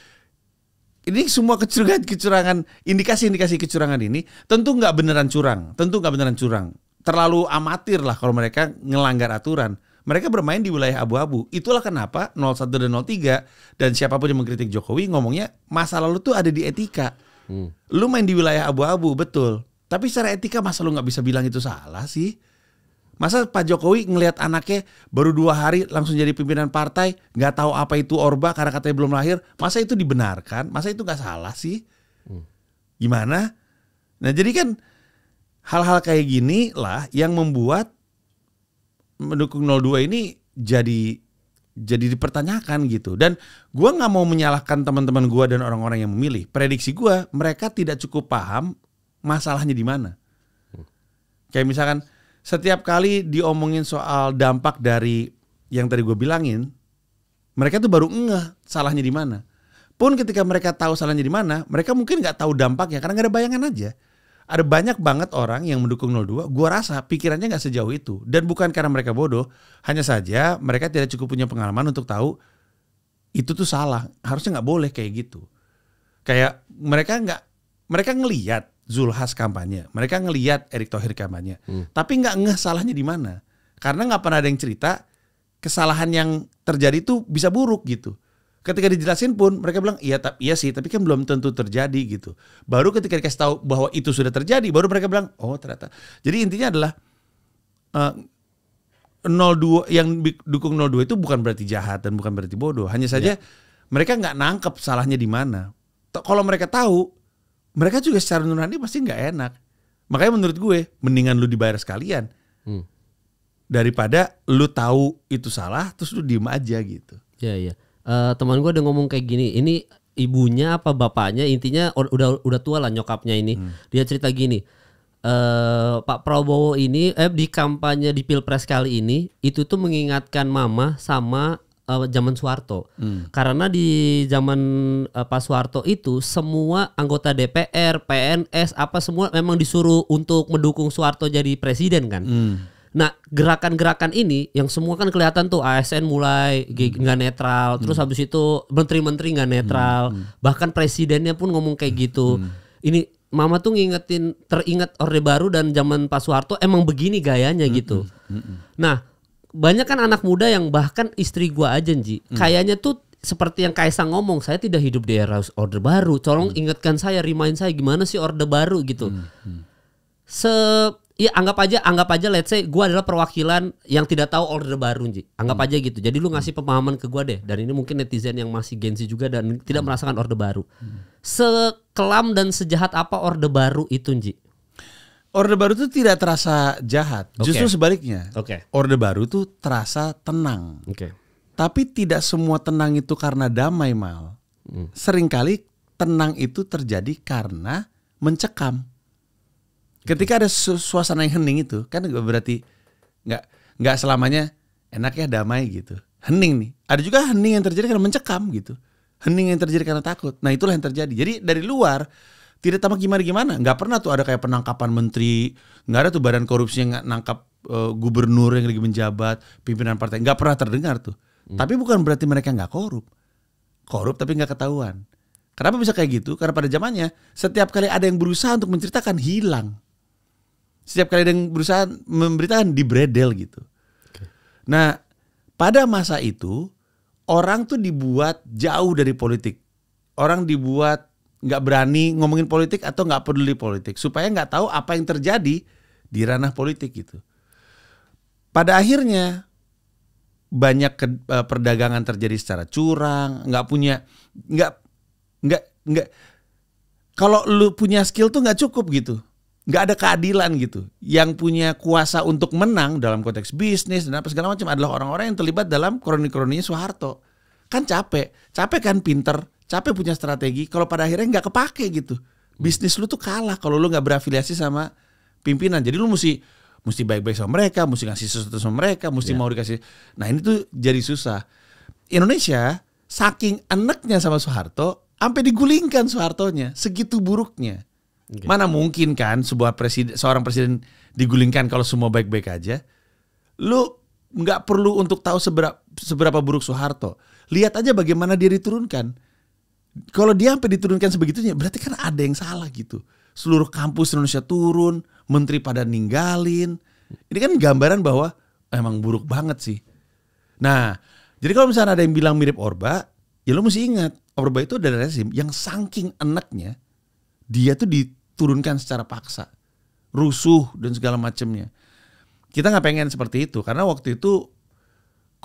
ini semua kecurangan-kecurangan, indikasi-indikasi kecurangan ini tentu nggak beneran curang, tentu nggak beneran curang. Terlalu amatir lah kalau mereka ngelanggar aturan. Mereka bermain di wilayah abu-abu. Itulah kenapa 01 dan 03 dan siapapun yang mengkritik Jokowi ngomongnya masa lalu tuh ada di etika. Hmm. Lu main di wilayah abu-abu, betul. Tapi secara etika masa lu nggak bisa bilang itu salah sih? Masa Pak Jokowi ngelihat anaknya baru dua hari langsung jadi pimpinan partai, nggak tahu apa itu orba karena katanya belum lahir, masa itu dibenarkan? Masa itu nggak salah sih? Hmm. Gimana? Nah jadi kan hal-hal kayak gini lah yang membuat mendukung 02 ini jadi jadi dipertanyakan gitu dan gue nggak mau menyalahkan teman-teman gue dan orang-orang yang memilih prediksi gue mereka tidak cukup paham masalahnya di mana hmm. kayak misalkan setiap kali diomongin soal dampak dari yang tadi gue bilangin, mereka tuh baru ngeh salahnya di mana. Pun ketika mereka tahu salahnya di mana, mereka mungkin nggak tahu dampaknya karena gak ada bayangan aja. Ada banyak banget orang yang mendukung 02, gue rasa pikirannya nggak sejauh itu. Dan bukan karena mereka bodoh, hanya saja mereka tidak cukup punya pengalaman untuk tahu itu tuh salah. Harusnya nggak boleh kayak gitu. Kayak mereka nggak, mereka ngeliat Zulhas kampanye. Mereka ngelihat Erick Thohir kampanye. Hmm. Tapi nggak ngeh salahnya di mana. Karena nggak pernah ada yang cerita kesalahan yang terjadi itu bisa buruk gitu. Ketika dijelasin pun mereka bilang iya tapi iya sih tapi kan belum tentu terjadi gitu. Baru ketika dikasih tahu bahwa itu sudah terjadi baru mereka bilang oh ternyata. Jadi intinya adalah uh, eh, 02 yang dukung 02 itu bukan berarti jahat dan bukan berarti bodoh. Hanya saja yeah. mereka nggak nangkep salahnya di mana. Kalau mereka tahu mereka juga secara nurani pasti nggak enak. Makanya menurut gue mendingan lu dibayar sekalian. Hmm. Daripada lu tahu itu salah terus lu diem aja gitu. Iya iya. Uh, teman gue udah ngomong kayak gini, ini ibunya apa bapaknya intinya udah udah tua lah nyokapnya ini. Hmm. Dia cerita gini. Uh, Pak Prabowo ini eh di kampanye di Pilpres kali ini itu tuh mengingatkan mama sama uh, zaman Soeharto. Hmm. Karena di zaman uh, eh, Pak Soeharto itu semua anggota DPR, PNS, apa semua memang disuruh untuk mendukung Soeharto jadi presiden kan. Hmm. Nah gerakan-gerakan ini yang semua kan kelihatan tuh ASN mulai hmm. nggak hmm. netral, terus habis itu menteri-menteri nggak netral, hmm. hmm. bahkan presidennya pun ngomong kayak hmm. gitu. Hmm. Ini Mama tuh ngingetin teringat Orde Baru dan zaman Pak Soeharto emang begini gayanya gitu. Hmm. Hmm. Nah banyak kan anak muda yang bahkan istri gua aja Ji, hmm. kayaknya tuh seperti yang Kaisang ngomong, saya tidak hidup di era order baru. Tolong hmm. ingatkan saya, remind saya gimana sih order baru gitu. Hmm, hmm. Se ya anggap aja anggap aja let's say gua adalah perwakilan yang tidak tahu order baru Ji. Anggap hmm. aja gitu. Jadi lu hmm. ngasih pemahaman ke gua deh. Dan ini mungkin netizen yang masih Gen juga dan tidak hmm. merasakan order baru. Hmm. Sekelam dan sejahat apa order baru itu Ji? Orde Baru tuh tidak terasa jahat, okay. justru sebaliknya. Oke. Okay. Orde Baru tuh terasa tenang. Oke. Okay. Tapi tidak semua tenang itu karena damai mal. Hmm. Seringkali tenang itu terjadi karena mencekam. Ketika ada su suasana yang hening itu, kan berarti nggak nggak selamanya enak ya damai gitu. Hening nih. Ada juga hening yang terjadi karena mencekam gitu. Hening yang terjadi karena takut. Nah itulah yang terjadi. Jadi dari luar tidak tambah gimana gimana nggak pernah tuh ada kayak penangkapan menteri nggak ada tuh badan korupsi yang nangkap uh, gubernur yang lagi menjabat pimpinan partai nggak pernah terdengar tuh hmm. tapi bukan berarti mereka nggak korup korup tapi nggak ketahuan kenapa bisa kayak gitu karena pada zamannya setiap kali ada yang berusaha untuk menceritakan hilang setiap kali ada yang berusaha memberitakan di bredel gitu okay. nah pada masa itu orang tuh dibuat jauh dari politik orang dibuat nggak berani ngomongin politik atau nggak peduli politik supaya nggak tahu apa yang terjadi di ranah politik gitu. Pada akhirnya banyak ke, uh, perdagangan terjadi secara curang, nggak punya nggak nggak nggak kalau lu punya skill tuh nggak cukup gitu. Nggak ada keadilan gitu. Yang punya kuasa untuk menang dalam konteks bisnis dan apa segala macam adalah orang-orang yang terlibat dalam kroni-kroninya Soeharto. Kan capek, capek kan pinter capek punya strategi kalau pada akhirnya nggak kepake gitu bisnis lu tuh kalah kalau lu nggak berafiliasi sama pimpinan jadi lu mesti mesti baik-baik sama mereka mesti ngasih sesuatu sama mereka mesti yeah. mau dikasih nah ini tuh jadi susah Indonesia saking enaknya sama Soeharto sampai digulingkan Soehartonya segitu buruknya okay. mana mungkin kan sebuah presiden seorang presiden digulingkan kalau semua baik-baik aja lu nggak perlu untuk tahu seberapa seberapa buruk Soeharto lihat aja bagaimana dia diturunkan kalau dia sampai diturunkan sebegitunya berarti kan ada yang salah gitu seluruh kampus Indonesia turun menteri pada ninggalin ini kan gambaran bahwa emang buruk banget sih nah jadi kalau misalnya ada yang bilang mirip Orba ya lo mesti ingat Orba itu adalah rezim yang saking enaknya dia tuh diturunkan secara paksa rusuh dan segala macamnya kita nggak pengen seperti itu karena waktu itu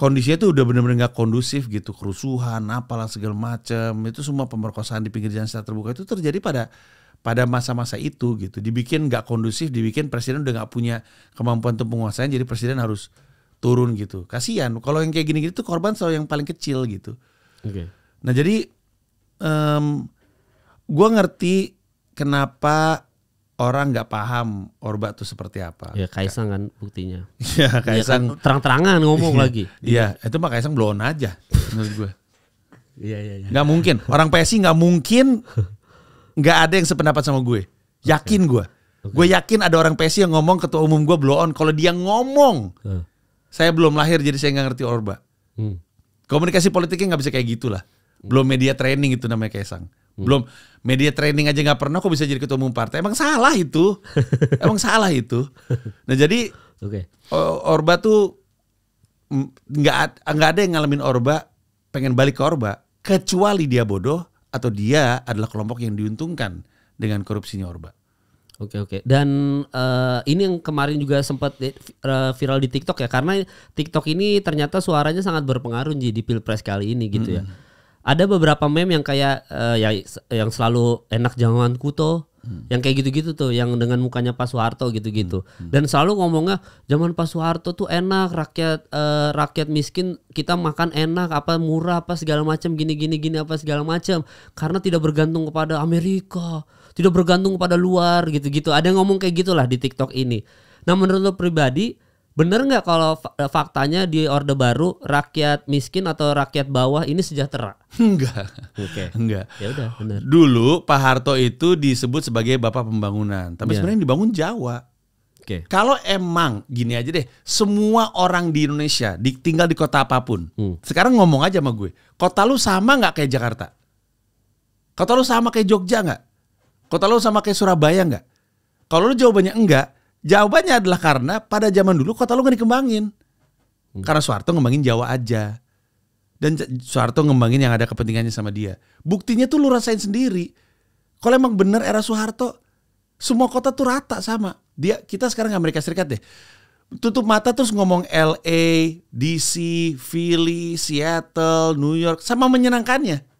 kondisinya tuh udah bener-bener nggak kondusif gitu kerusuhan apalah segala macam. itu semua pemerkosaan di pinggir jalan secara terbuka itu terjadi pada pada masa-masa itu gitu dibikin nggak kondusif dibikin presiden udah nggak punya kemampuan untuk penguasaan jadi presiden harus turun gitu kasihan kalau yang kayak gini-gini tuh korban selalu yang paling kecil gitu okay. nah jadi um, gue ngerti kenapa orang nggak paham Orba tuh seperti apa. Ya Kaisang kan buktinya. Iya, iya kan, Kaisang kan, terang-terangan ngomong iya. lagi. Iya itu mah Kaisang blown aja menurut gue. Iya iya. Ya. Gak mungkin orang PSI nggak mungkin nggak ada yang sependapat sama gue. Yakin okay. gue. Okay. Gue yakin ada orang PSI yang ngomong ketua umum gue blow on. Kalau dia ngomong, uh. saya belum lahir jadi saya nggak ngerti Orba. Hmm. Komunikasi politiknya nggak bisa kayak gitulah. Belum media training itu namanya Kaisang. Hmm. belum media training aja nggak pernah kok bisa jadi ketua umum partai emang salah itu emang salah itu nah jadi okay. orba tuh nggak nggak ada yang ngalamin orba pengen balik ke orba kecuali dia bodoh atau dia adalah kelompok yang diuntungkan dengan korupsinya orba Oke oke. Dan uh, ini yang kemarin juga sempat uh, viral di TikTok ya karena TikTok ini ternyata suaranya sangat berpengaruh di pilpres kali ini gitu ya. hmm. ya ada beberapa meme yang kayak uh, ya yang selalu enak jangan kuto hmm. yang kayak gitu-gitu tuh yang dengan mukanya Pak Soeharto gitu-gitu hmm. hmm. dan selalu ngomongnya zaman Pak Soeharto tuh enak rakyat uh, rakyat miskin kita makan enak apa murah apa segala macam gini gini gini apa segala macam karena tidak bergantung kepada Amerika tidak bergantung kepada luar gitu-gitu ada yang ngomong kayak gitulah di TikTok ini nah menurut lo pribadi Bener nggak kalau eh, faktanya di Orde Baru rakyat miskin atau rakyat bawah ini sejahtera? Enggak. Oke. Okay. Enggak. Ya udah, benar. Dulu Pak Harto itu disebut sebagai bapak pembangunan, tapi ya. sebenarnya yang dibangun Jawa. Oke. Okay. Kalau emang gini aja deh, semua orang di Indonesia tinggal di kota apapun. Hmm. Sekarang ngomong aja sama gue, kota lu sama nggak kayak Jakarta? Kota lu sama kayak Jogja nggak? Kota lu sama kayak Surabaya nggak? Kalau lu jawabannya enggak, Jawabannya adalah karena pada zaman dulu kota lu gak dikembangin. Hmm. Karena Soeharto ngembangin Jawa aja. Dan Soeharto ngembangin yang ada kepentingannya sama dia. Buktinya tuh lu rasain sendiri. Kalau emang bener era Soeharto, semua kota tuh rata sama. Dia kita sekarang Amerika Serikat deh. Tutup mata terus ngomong LA, DC, Philly, Seattle, New York sama menyenangkannya.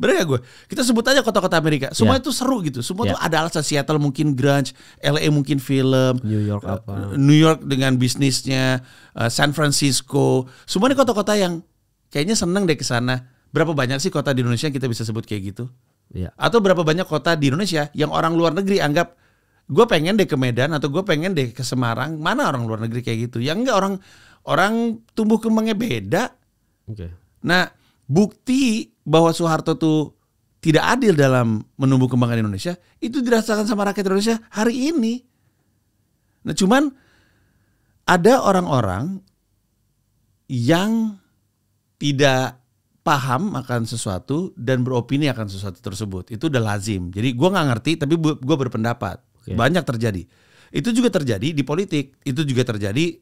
Bener gak gue? Kita sebut aja kota-kota Amerika. Semua yeah. itu seru gitu. Semua yeah. tuh ya. ada alasan Seattle mungkin grunge, LA mungkin film, New York eh, apa? New York dengan bisnisnya, eh, San Francisco. Semua ini kota-kota yang kayaknya seneng deh ke sana. Berapa banyak sih kota di Indonesia yang kita bisa sebut kayak gitu? Yeah. Atau berapa banyak kota di Indonesia yang orang luar negeri anggap gue pengen deh ke Medan atau gue pengen deh ke Semarang. Mana orang luar negeri kayak gitu? Yang enggak orang orang tumbuh kembangnya beda. Okay. Nah, bukti bahwa Soeharto tuh tidak adil dalam menumbuh kembangkan Indonesia itu dirasakan sama rakyat Indonesia hari ini. Nah, cuman ada orang-orang yang tidak paham akan sesuatu dan beropini akan sesuatu tersebut. Itu udah lazim. Jadi gue nggak ngerti tapi gue berpendapat. Okay. Banyak terjadi. Itu juga terjadi di politik. Itu juga terjadi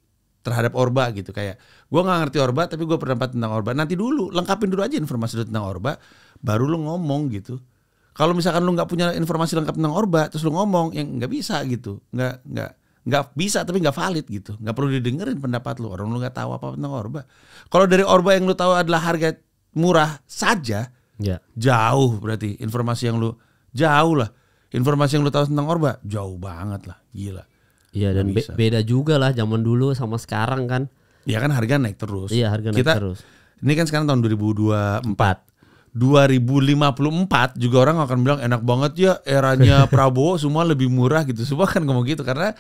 terhadap Orba gitu kayak gue nggak ngerti Orba tapi gue pendapat tentang Orba nanti dulu lengkapin dulu aja informasi dulu tentang Orba baru lu ngomong gitu kalau misalkan lu nggak punya informasi lengkap tentang Orba terus lu ngomong yang nggak bisa gitu nggak nggak nggak bisa tapi nggak valid gitu nggak perlu didengerin pendapat lu orang lu nggak tahu apa, tentang Orba kalau dari Orba yang lu tahu adalah harga murah saja ya. jauh berarti informasi yang lu jauh lah informasi yang lu tahu tentang Orba jauh banget lah gila Iya dan be beda juga lah zaman dulu sama sekarang kan. Iya kan harga naik terus. Iya harga naik Kita, terus. Ini kan sekarang tahun 2024. 2054 juga orang akan bilang enak banget ya eranya Prabowo semua lebih murah gitu. Semua kan ngomong gitu karena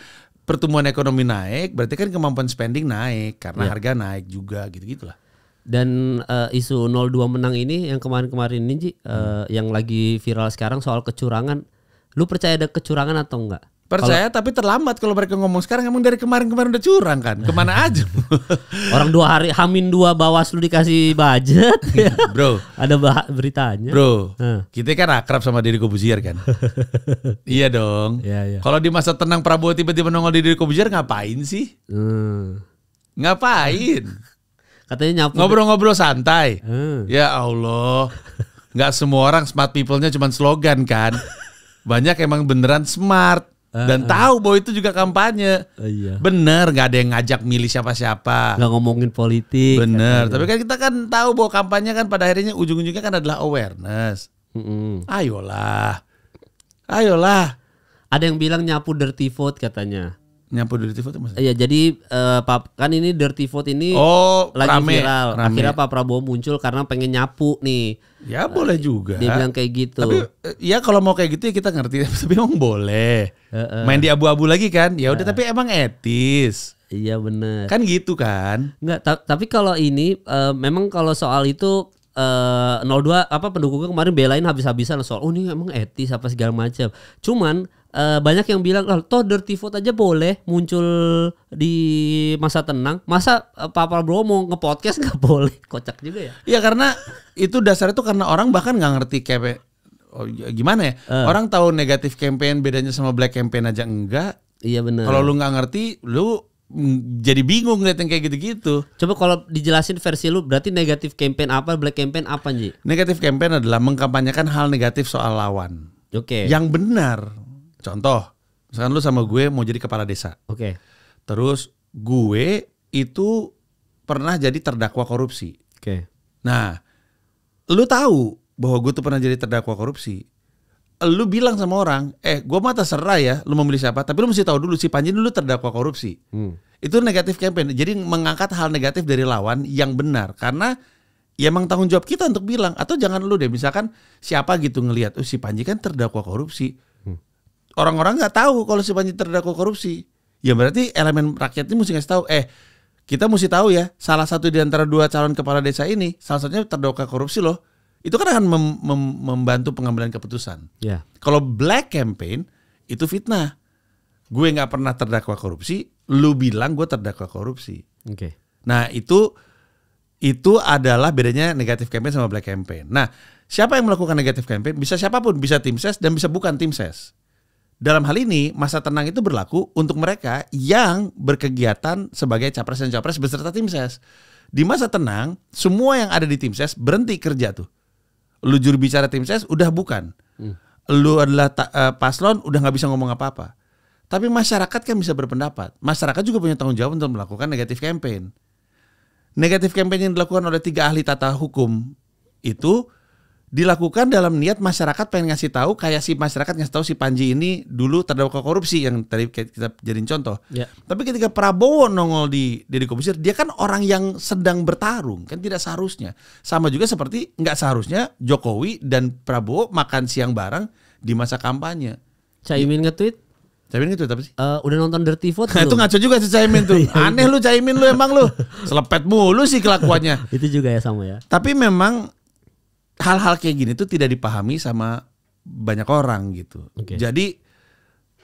pertumbuhan ekonomi naik berarti kan kemampuan spending naik karena ya. harga naik juga gitu-gitulah. Dan uh, isu 02 menang ini yang kemarin-kemarin ini Ji, uh, hmm. yang lagi viral sekarang soal kecurangan Lu percaya ada kecurangan atau enggak? Percaya kalo, tapi terlambat kalau mereka ngomong sekarang emang dari kemarin-kemarin udah curang kan. Kemana aja? Orang dua hari Hamin dua Bawaslu dikasih budget. Iya, bro, ada beritanya. Bro, Uh. kita kan akrab sama diri Kobuzier kan. iya dong. Ya, ya. Kalau di masa tenang Prabowo tiba-tiba nongol di diri Kobuzier ngapain sih? Hmm. Ngapain? Katanya nyapu. Ngobrol-ngobrol santai. Hmm. Ya Allah. Nggak semua orang smart people-nya cuma slogan kan banyak emang beneran smart ah, dan uh, tahu bahwa itu juga kampanye. Uh, iya. Bener, nggak ada yang ngajak milih siapa-siapa. Nggak ngomongin politik. Bener, kan, tapi kan kita kan tahu bahwa kampanye kan pada akhirnya ujung-ujungnya kan adalah awareness. mm Ayolah, ayolah. Ada yang bilang nyapu dirty vote katanya nyapu dirty vote maksudnya? Iya, jadi uh, kan ini dirty vote ini oh, lagi rame, viral. Rame. Akhirnya Pak Prabowo muncul karena pengen nyapu nih. Ya uh, boleh eh, juga. Dia bilang kayak gitu. Tapi eh, ya kalau mau kayak gitu ya kita ngerti, tapi emang boleh. Uh, uh. Main di abu-abu lagi kan? Ya udah uh. tapi emang etis. Iya benar Kan gitu kan? Enggak, ta tapi kalau ini uh, memang kalau soal itu uh, 02 apa pendukungnya kemarin belain habis-habisan soal oh ini emang etis apa segala macam. Cuman uh, banyak yang bilang oh, toh dirty vote aja boleh muncul di masa tenang masa uh, eh, papa bro mau ngepodcast nggak boleh kocak juga ya ya karena itu dasarnya tuh karena orang bahkan nggak ngerti kayak oh, ya, gimana ya uh. orang tahu negatif campaign bedanya sama black campaign aja enggak iya benar kalau lu nggak ngerti lu jadi bingung ngeliatin kayak gitu-gitu. Coba kalau dijelasin versi lu berarti negatif campaign apa, black campaign apa, Ji? Negatif campaign adalah mengkampanyekan hal negatif soal lawan. Oke. Okay. Yang benar Contoh, misalkan lu sama gue mau jadi kepala desa. Oke. Okay. Terus gue itu pernah jadi terdakwa korupsi. Oke. Okay. Nah, lu tahu bahwa gue tuh pernah jadi terdakwa korupsi. Lu bilang sama orang, eh gue mah terserah ya lu mau beli siapa. Tapi lu mesti tahu dulu si Panji dulu terdakwa korupsi. Hmm. Itu negatif campaign. Jadi mengangkat hal negatif dari lawan yang benar. Karena ya emang tanggung jawab kita untuk bilang. Atau jangan lu deh misalkan siapa gitu ngelihat, oh si Panji kan terdakwa korupsi orang-orang nggak tahu kalau si Panji terdakwa korupsi. Ya berarti elemen rakyat ini mesti ngasih tahu. Eh kita mesti tahu ya salah satu di antara dua calon kepala desa ini salah satunya terdakwa korupsi loh. Itu kan akan mem mem membantu pengambilan keputusan. Ya. Kalau black campaign itu fitnah. Gue nggak pernah terdakwa korupsi, lu bilang gue terdakwa korupsi. Oke. Okay. Nah itu itu adalah bedanya negatif campaign sama black campaign. Nah siapa yang melakukan negatif campaign? Bisa siapapun, bisa tim ses dan bisa bukan tim ses. Dalam hal ini, masa tenang itu berlaku untuk mereka yang berkegiatan sebagai capres dan capres beserta tim ses. Di masa tenang, semua yang ada di tim ses berhenti kerja tuh. Lu juru bicara tim ses udah bukan. Hmm. Lu adalah uh, paslon udah nggak bisa ngomong apa-apa. Tapi masyarakat kan bisa berpendapat. Masyarakat juga punya tanggung jawab untuk melakukan negatif campaign. Negatif campaign yang dilakukan oleh tiga ahli tata hukum itu dilakukan dalam niat masyarakat pengen ngasih tahu kayak si masyarakat ngasih tahu si Panji ini dulu terdakwa korupsi yang tadi kita jadiin contoh. Ya. Tapi ketika Prabowo nongol di Deddy Komisir dia kan orang yang sedang bertarung, kan tidak seharusnya. Sama juga seperti nggak seharusnya Jokowi dan Prabowo makan siang bareng di masa kampanye. Caimin nge-tweet Caimin itu tapi sih? Uh, udah nonton Dirty Vote nah, Itu ngaco juga sih Caimin tuh. Iya, iya. Aneh lu Caimin lu emang lu. Selepet mulu sih kelakuannya. itu juga ya sama ya. Tapi memang hal-hal kayak gini tuh tidak dipahami sama banyak orang gitu. Okay. Jadi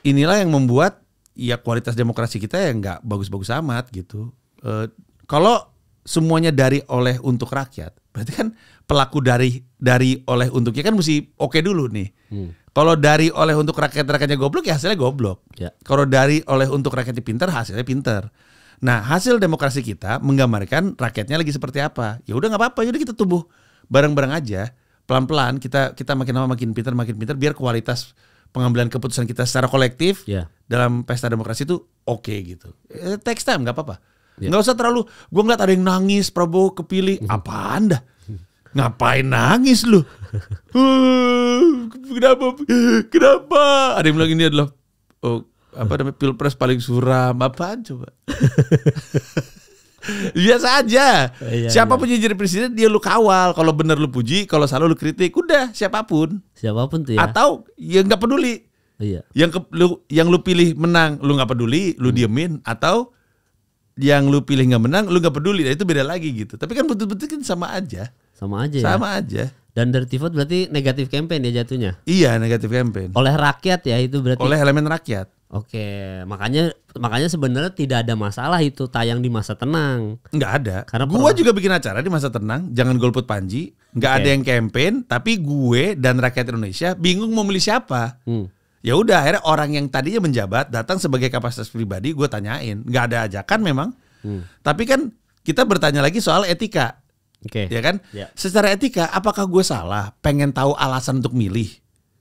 inilah yang membuat ya kualitas demokrasi kita ya nggak bagus-bagus amat gitu. E, kalau semuanya dari oleh untuk rakyat, berarti kan pelaku dari dari oleh untuknya kan mesti oke okay dulu nih. Hmm. Kalau dari oleh untuk rakyat rakyatnya goblok ya hasilnya goblok. Ya. Kalau dari oleh untuk rakyatnya pintar hasilnya pintar. Nah hasil demokrasi kita menggambarkan rakyatnya lagi seperti apa. Ya udah nggak apa-apa, jadi ya kita tubuh bareng-bareng aja pelan-pelan kita kita makin lama makin pintar makin pintar biar kualitas pengambilan keputusan kita secara kolektif yeah. dalam pesta demokrasi itu oke okay, gitu. It eh, time nggak apa-apa. Yeah. usah terlalu gue ngeliat ada yang nangis Prabowo kepilih hmm. apa anda? Ngapain nangis lu? Eh, kenapa? Kenapa? Ada yang bilang ini adalah oh, apa namanya pilpres paling suram apaan coba? Biasa aja. Oh, iya, Siapa iya. jadi presiden dia lu kawal. Kalau bener lu puji, kalau salah lu kritik, udah siapapun. Siapapun tuh ya. Atau yang nggak peduli. Iya. Yang ke, lu yang lu pilih menang, lu nggak peduli, lu hmm. diemin atau yang lu pilih nggak menang, lu nggak peduli. Nah, itu beda lagi gitu. Tapi kan betul-betul kan sama aja. Sama aja. Ya. Sama ya? aja. Dan dirty vote berarti negatif campaign ya jatuhnya. Iya, negatif campaign. Oleh rakyat ya itu berarti. Oleh elemen rakyat. Oke, makanya makanya sebenarnya tidak ada masalah itu tayang di masa tenang. Enggak ada. Karena gue juga bikin acara di masa tenang, jangan golput Panji, enggak okay. ada yang campaign, tapi gue dan rakyat Indonesia bingung mau milih siapa. Hmm. Ya udah akhirnya orang yang tadinya menjabat datang sebagai kapasitas pribadi, gue tanyain, enggak ada ajakan memang. Hmm. Tapi kan kita bertanya lagi soal etika. Oke. Okay. Ya kan? Yeah. Secara etika apakah gue salah pengen tahu alasan untuk milih?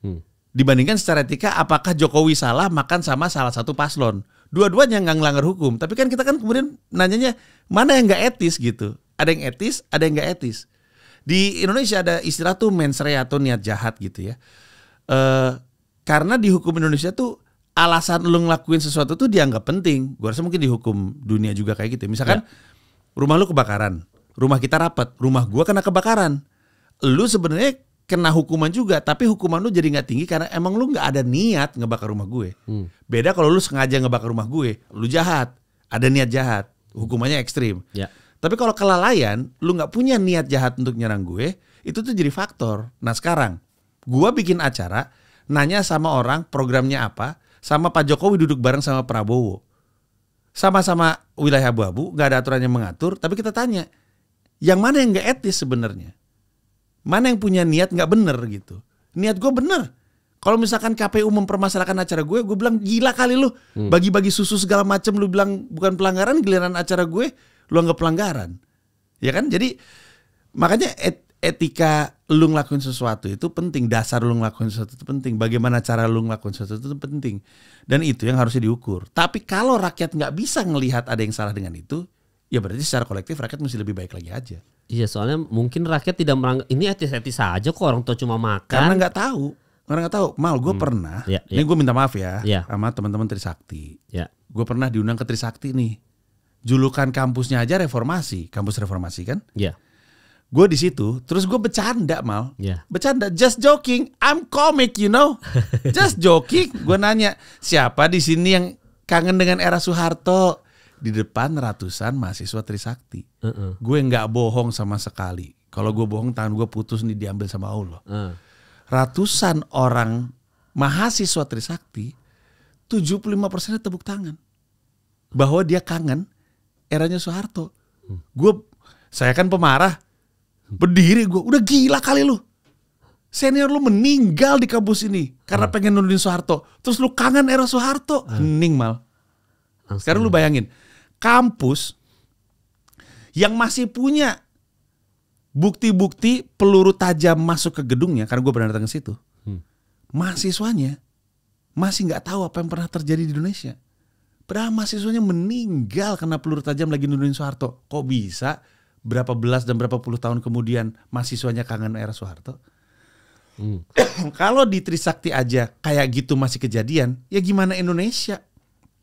Hmm dibandingkan secara etika apakah Jokowi salah makan sama salah satu paslon. Dua-duanya nggak ngelanggar hukum, tapi kan kita kan kemudian nanyanya mana yang nggak etis gitu. Ada yang etis, ada yang nggak etis. Di Indonesia ada istilah tuh mens rea atau niat jahat gitu ya. E, karena di hukum Indonesia tuh alasan lu ngelakuin sesuatu tuh dianggap penting. Gue rasa mungkin di hukum dunia juga kayak gitu. Ya. Misalkan ya. rumah lu kebakaran, rumah kita rapat, rumah gua kena kebakaran. Lu sebenarnya kena hukuman juga tapi hukuman lu jadi nggak tinggi karena emang lu nggak ada niat ngebakar rumah gue hmm. beda kalau lu sengaja ngebakar rumah gue lu jahat ada niat jahat hukumannya ekstrim ya. tapi kalau kelalaian lu nggak punya niat jahat untuk nyerang gue itu tuh jadi faktor nah sekarang gue bikin acara nanya sama orang programnya apa sama Pak Jokowi duduk bareng sama Prabowo sama-sama wilayah abu-abu nggak ada aturannya mengatur tapi kita tanya yang mana yang nggak etis sebenarnya mana yang punya niat nggak bener gitu niat gue bener kalau misalkan KPU mempermasalahkan acara gue, gue bilang gila kali lu hmm. bagi-bagi susu segala macam lu bilang bukan pelanggaran, giliran acara gue lu nggak pelanggaran. Ya kan? Jadi makanya et etika lu ngelakuin sesuatu itu penting, dasar lu ngelakuin sesuatu itu penting, bagaimana cara lu ngelakuin sesuatu itu penting. Dan itu yang harusnya diukur. Tapi kalau rakyat nggak bisa ngelihat ada yang salah dengan itu, ya berarti secara kolektif rakyat mesti lebih baik lagi aja. Iya soalnya mungkin rakyat tidak meranggap ini etis-etis saja kok orang tua cuma makan. Karena nggak tahu, karena nggak tahu. Mal gue hmm. pernah, ya, ya. ini iya. gue minta maaf ya, ya. sama teman-teman Trisakti. Ya. Gue pernah diundang ke Trisakti nih. Julukan kampusnya aja reformasi, kampus reformasi kan? Iya. Gue di situ, terus gue bercanda mal, ya. bercanda, just joking, I'm comic you know, just joking. Gue nanya siapa di sini yang kangen dengan era Soeharto? di depan ratusan mahasiswa Trisakti. Uh-uh. Gue nggak bohong sama sekali. Kalau gue bohong tangan gue putus nih diambil sama Allah. Uh. Ratusan orang mahasiswa Trisakti 75% tepuk tangan. Bahwa dia kangen eranya Soeharto. Hmm. Gue saya kan pemarah. Berdiri gue, udah gila kali lu. Senior lu meninggal di kampus ini karena hmm. pengen nurunin Soeharto. Terus lu kangen era Soeharto. Hmm. Hening mal. Sekarang lu bayangin, kampus yang masih punya bukti-bukti peluru tajam masuk ke gedungnya karena gue pernah datang ke situ hmm. mahasiswanya masih nggak tahu apa yang pernah terjadi di Indonesia padahal mahasiswanya meninggal karena peluru tajam lagi nurunin Soeharto kok bisa berapa belas dan berapa puluh tahun kemudian mahasiswanya kangen era Soeharto Hmm. Kalau di Trisakti aja kayak gitu masih kejadian, ya gimana Indonesia?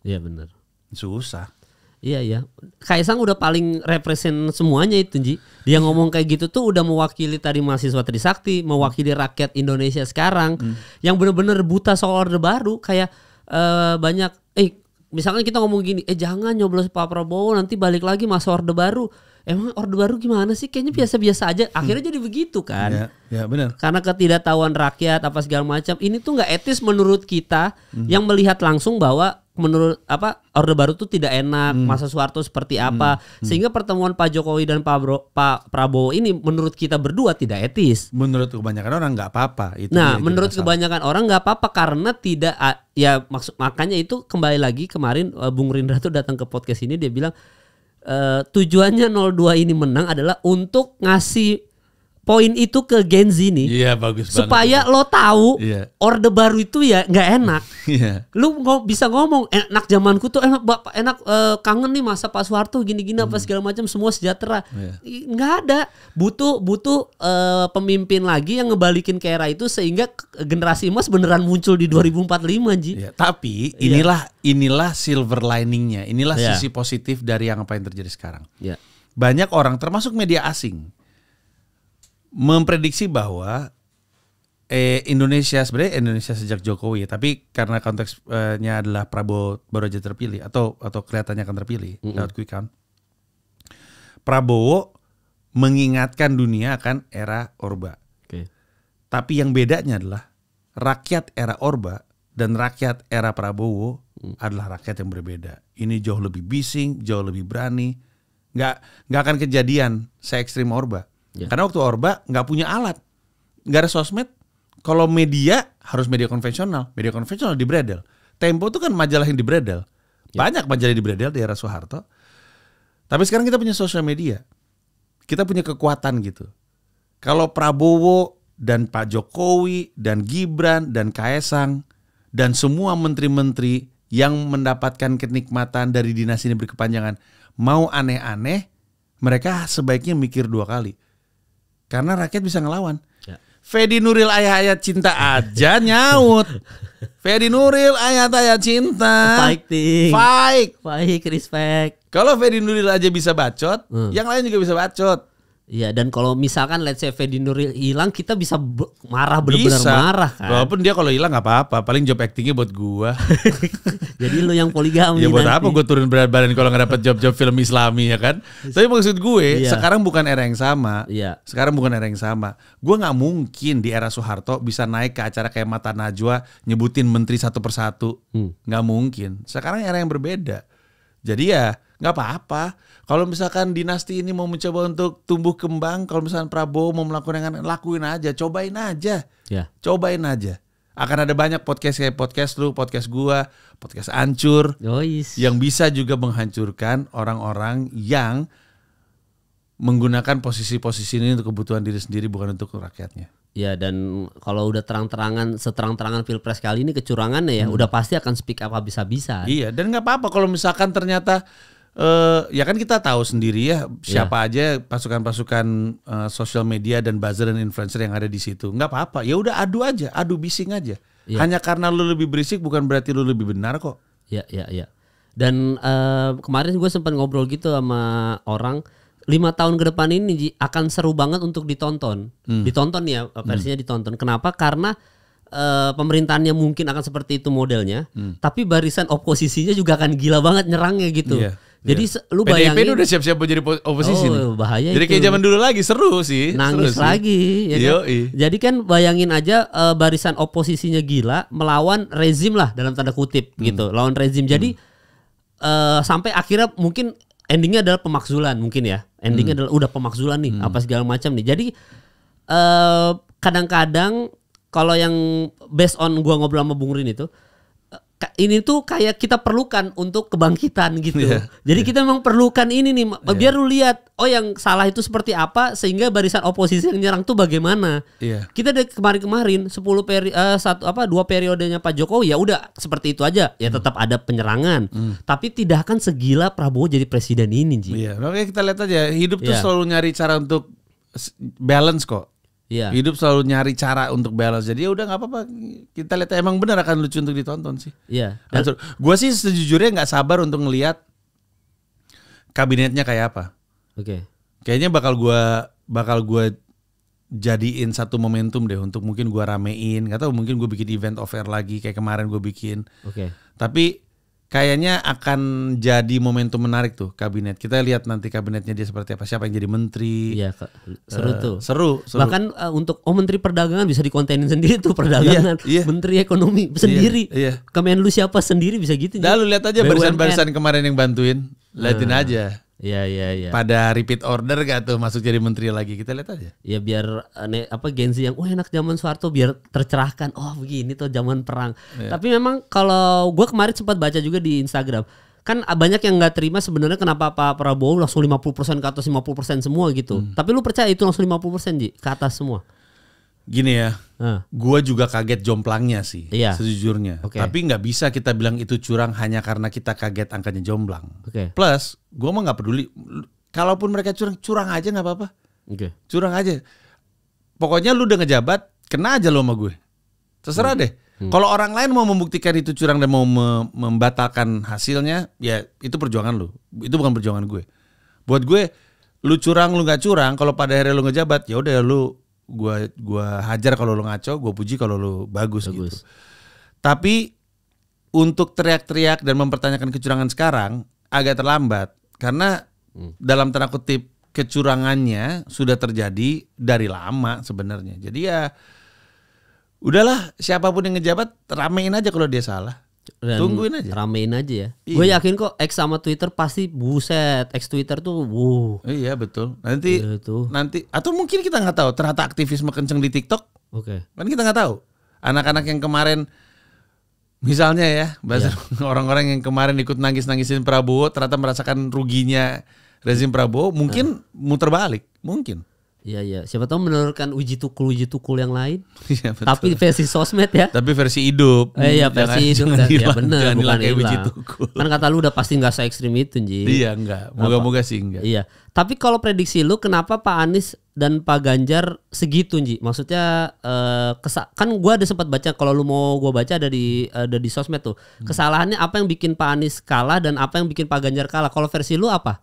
Iya benar. Susah. Iya iya. Kaisang udah paling represent semuanya itu Ji. Dia ngomong kayak gitu tuh udah mewakili tadi mahasiswa Trisakti, mewakili rakyat Indonesia sekarang hmm. yang bener-bener buta soal orde baru kayak uh, banyak eh misalkan kita ngomong gini, eh jangan nyoblos Pak Prabowo nanti balik lagi masa orde baru emang orde baru gimana sih? Kayaknya biasa-biasa aja. Hmm. Akhirnya hmm. jadi begitu kan? Ya, ya benar. Karena ketidaktahuan rakyat apa segala macam. Ini tuh nggak etis menurut kita hmm. yang melihat langsung bahwa menurut apa orde baru tuh tidak enak hmm. masa Soeharto seperti hmm. apa hmm. Hmm. sehingga pertemuan Pak Jokowi dan Pak, Bro, Pak Prabowo ini menurut kita berdua tidak etis menurut kebanyakan orang nggak apa-apa nah ya, menurut masalah. kebanyakan orang nggak apa-apa karena tidak ya maksud makanya itu kembali lagi kemarin e, Bung Rindra tuh datang ke podcast ini dia bilang uh, tujuannya 02 ini menang adalah untuk ngasih poin itu ke Gen Z nih. Iya, yeah, bagus supaya banget. Supaya lo tahu yeah. orde baru itu ya nggak enak. yeah. Lu bisa ngomong enak zamanku tuh enak Bapak enak uh, kangen nih masa Pak Soeharto gini-gini apa hmm. segala macam semua sejahtera. Yeah. ada. Butuh butuh uh, pemimpin lagi yang ngebalikin ke era itu sehingga generasi emas beneran muncul di 2045, Ji. Yeah, tapi iya. inilah yeah. inilah silver liningnya. Inilah yeah. sisi positif dari yang apa yang terjadi sekarang. Yeah. Banyak orang termasuk media asing memprediksi bahwa eh, Indonesia sebenarnya Indonesia sejak Jokowi ya, tapi karena konteksnya adalah Prabowo baru aja terpilih atau atau kelihatannya akan terpilih mm -hmm. lewat quick count. Prabowo mengingatkan dunia akan era Orba. Okay. Tapi yang bedanya adalah rakyat era Orba dan rakyat era Prabowo hmm. adalah rakyat yang berbeda. Ini jauh lebih bising, jauh lebih berani. Nggak nggak akan kejadian se ekstrim Orba. Ya. Karena waktu Orba nggak punya alat, nggak ada sosmed. Kalau media harus media konvensional, media konvensional di Bredel. Tempo itu kan majalah yang di Bredel. Ya. Banyak ya. majalah di Bredel era Soeharto. Tapi sekarang kita punya sosial media. Kita punya kekuatan gitu. Kalau Prabowo dan Pak Jokowi dan Gibran dan Kaesang dan semua menteri-menteri yang mendapatkan kenikmatan dari dinas ini berkepanjangan mau aneh-aneh, mereka sebaiknya mikir dua kali karena rakyat bisa ngelawan. Ya. Fedi Nuril ayah-ayah cinta aja nyaut. Fedi Nuril ayat-ayat cinta. Fighting. Fight. Fight, respect. Kalau Fedi Nuril aja bisa bacot, hmm. yang lain juga bisa bacot. Iya dan kalau misalkan let's say Fedi Nuril hilang kita bisa marah benar-benar marah kan. Walaupun dia kalau hilang nggak apa-apa, paling job actingnya buat gua. Jadi lu yang poligami. ya buat nanti. apa gua turun berat badan kalau nggak dapat job-job film Islami ya kan? Tapi maksud gue iya. sekarang bukan era yang sama. Iya. Sekarang bukan era yang sama. Gua nggak mungkin di era Soeharto bisa naik ke acara kayak Mata Najwa nyebutin menteri satu persatu. Hmm. Nggak hmm. mungkin. Sekarang era yang berbeda. Jadi ya nggak apa-apa kalau misalkan dinasti ini mau mencoba untuk tumbuh kembang, kalau misalkan Prabowo mau melakukan dengan lakuin aja, cobain aja. Ya. Cobain aja. Akan ada banyak podcast kayak podcast lu, podcast gua, podcast ancur. Yois. Yang bisa juga menghancurkan orang-orang yang menggunakan posisi-posisi ini untuk kebutuhan diri sendiri bukan untuk rakyatnya. Ya dan kalau udah terang-terangan seterang-terangan pilpres kali ini kecurangannya ya hmm. udah pasti akan speak up habis-habisan. Iya dan nggak apa-apa kalau misalkan ternyata Uh, ya kan kita tahu sendiri ya siapa yeah. aja pasukan-pasukan uh, sosial media dan buzzer dan influencer yang ada di situ nggak apa-apa ya udah adu aja adu bising aja yeah. hanya karena lu lebih berisik bukan berarti lu lebih benar kok ya yeah, ya yeah, ya yeah. dan uh, kemarin gue sempat ngobrol gitu sama orang lima tahun ke depan ini akan seru banget untuk ditonton hmm. ditonton ya versinya hmm. ditonton kenapa karena uh, pemerintahannya mungkin akan seperti itu modelnya, hmm. tapi barisan oposisinya juga akan gila banget nyerangnya gitu. Yeah. Jadi yeah. Iya. lu bayangin PDIP udah siap-siap jadi oposisi oh, nih. bahaya Jadi itu. kayak zaman dulu lagi seru sih. Nangis seru lagi sih. ya kan? Yoi. Jadi kan bayangin aja uh, barisan oposisinya gila melawan rezim lah dalam tanda kutip hmm. gitu. Lawan rezim. Jadi hmm. uh, sampai akhirnya mungkin endingnya adalah pemakzulan mungkin ya. Endingnya hmm. adalah udah pemakzulan nih hmm. apa segala macam nih. Jadi uh, kadang-kadang kalau yang based on gua ngobrol sama Bung Rin itu ini tuh kayak kita perlukan untuk kebangkitan gitu. Yeah. Jadi iya. kita memang perlukan ini nih iya. biar yeah. lu lihat oh yang salah itu seperti apa sehingga barisan oposisi yang nyerang tuh bagaimana. Yeah. Kita dari kemarin-kemarin 10 peri uh, satu apa dua periodenya Pak Jokowi ya udah seperti itu aja. Ya hmm. tetap ada penyerangan. Mm. Tapi tidak akan segila Prabowo jadi presiden ini, Ji. Iya, yeah. makanya kita lihat aja hidup yeah. tuh iya. selalu nyari cara untuk balance kok Iya. Hidup selalu nyari cara untuk balance. Jadi ya udah nggak apa-apa. Kita lihat emang benar akan lucu untuk ditonton sih. Iya. Dan... Gue sih sejujurnya nggak sabar untuk ngelihat kabinetnya kayak apa. Oke. Okay. Kayaknya bakal gua bakal gua jadiin satu momentum deh untuk mungkin gua ramein. Gak tau mungkin gue bikin event offer lagi kayak kemarin gue bikin. Oke. Okay. Tapi kayaknya akan jadi momentum menarik tuh kabinet. Kita lihat nanti kabinetnya dia seperti apa, siapa yang jadi menteri. Iya, seru uh, tuh. Seru, seru. Bahkan uh, untuk oh menteri perdagangan bisa dikontenin sendiri tuh perdagangan. Iya, iya. Menteri ekonomi iya, sendiri. Iya. iya. Kemenlu siapa sendiri bisa gitu. Dah lu lihat aja barisan-barisan kemarin yang bantuin. Liatin hmm. aja. Iya iya iya. Pada repeat order gak tuh masuk jadi menteri lagi kita lihat aja. Ya biar aneh apa Gen yang wah oh, enak zaman Soeharto biar tercerahkan. Oh begini tuh zaman perang. Ya. Tapi memang kalau gue kemarin sempat baca juga di Instagram kan ah, banyak yang nggak terima sebenarnya kenapa Pak Prabowo langsung 50% ke atas 50% semua gitu. Hmm. Tapi lu percaya itu langsung 50% Ji ke atas semua? gini ya, hmm. gue juga kaget jomplangnya sih, iya. sejujurnya. Okay. Tapi nggak bisa kita bilang itu curang hanya karena kita kaget angkanya jomplang. Okay. Plus, gue mah nggak peduli. Kalaupun mereka curang, curang aja nggak apa-apa. Okay. Curang aja. Pokoknya lu udah ngejabat, kena aja lo sama gue. Terserah hmm. deh. Hmm. Kalau orang lain mau membuktikan itu curang dan mau me membatalkan hasilnya, ya itu perjuangan lu. Itu bukan perjuangan gue. Buat gue, lu curang lu nggak curang. Kalau pada hari lu ngejabat, ya udah lu gua gua hajar kalau lu ngaco, gua puji kalau lu bagus, gitu. bagus. gitu. Tapi untuk teriak-teriak dan mempertanyakan kecurangan sekarang agak terlambat karena hmm. dalam tanda kutip kecurangannya sudah terjadi dari lama sebenarnya. Jadi ya udahlah siapapun yang ngejabat ramein aja kalau dia salah. Dan Tungguin aja. Ramein aja ya. Iya. Gue yakin kok X sama Twitter pasti buset. X Twitter tuh wuh. Iya betul. Nanti iya, itu. nanti atau mungkin kita nggak tahu ternyata aktivisme kenceng di TikTok. Oke. Okay. Kan kita nggak tahu. Anak-anak yang kemarin misalnya ya, bahasa iya. orang-orang yang kemarin ikut nangis-nangisin Prabowo ternyata merasakan ruginya rezim Prabowo, mungkin nah. muter balik, mungkin. Iya iya. Siapa tahu menelurkan uji tukul uji tukul yang lain. Iya betul. Tapi versi sosmed ya. Tapi versi hidup. Eh, iya versi jangan, hidup. Jangan iya, dan, hilang, ya benar. Jangan bukan hilang. uji tukul. Kan kata lu udah pasti nggak se ekstrim itu Ji. Iya enggak. Moga-moga sih enggak. Iya. Tapi kalau prediksi lu kenapa Pak Anies dan Pak Ganjar segitu Ji? Maksudnya eh, kesa- kan gua ada sempat baca kalau lu mau gua baca ada di ada di sosmed tuh. Hmm. Kesalahannya apa yang bikin Pak Anies kalah dan apa yang bikin Pak Ganjar kalah? Kalau versi lu apa?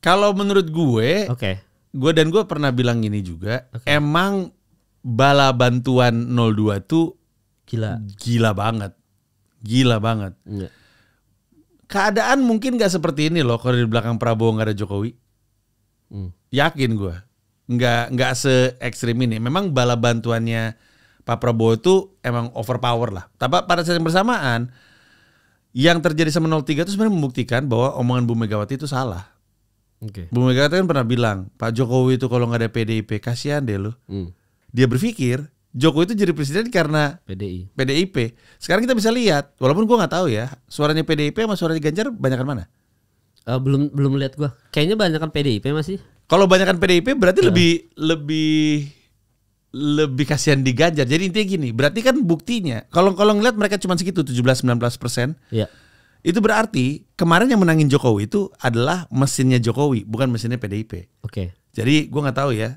Kalau menurut gue, Oke. Okay gue dan gue pernah bilang gini juga okay. emang bala bantuan 02 tuh gila gila banget gila banget yeah. keadaan mungkin gak seperti ini loh kalau di belakang Prabowo nggak ada Jokowi mm. yakin gue nggak nggak se ekstrim ini memang bala bantuannya Pak Prabowo itu emang overpower lah tapi pada saat yang bersamaan yang terjadi sama 03 itu sebenarnya membuktikan bahwa omongan Bu Megawati itu salah Okay. Bu Mega kan pernah bilang Pak Jokowi itu kalau nggak ada PDIP kasihan deh lo. Hmm. Dia berpikir Jokowi itu jadi presiden karena PDI. PDIP. Sekarang kita bisa lihat, walaupun gua nggak tahu ya, suaranya PDIP sama suaranya Ganjar banyakan mana? Uh, belum belum lihat gua. Kayaknya banyakan PDIP masih. Kalau banyakan PDIP berarti uh. lebih lebih lebih kasihan di Ganjar. Jadi intinya gini, berarti kan buktinya kalau kalau ngeliat mereka cuma segitu 17 19 sembilan Yeah. persen. Iya. Itu berarti kemarin yang menangin Jokowi itu adalah mesinnya Jokowi, bukan mesinnya PDIP. Oke. Okay. Jadi gue nggak tahu ya.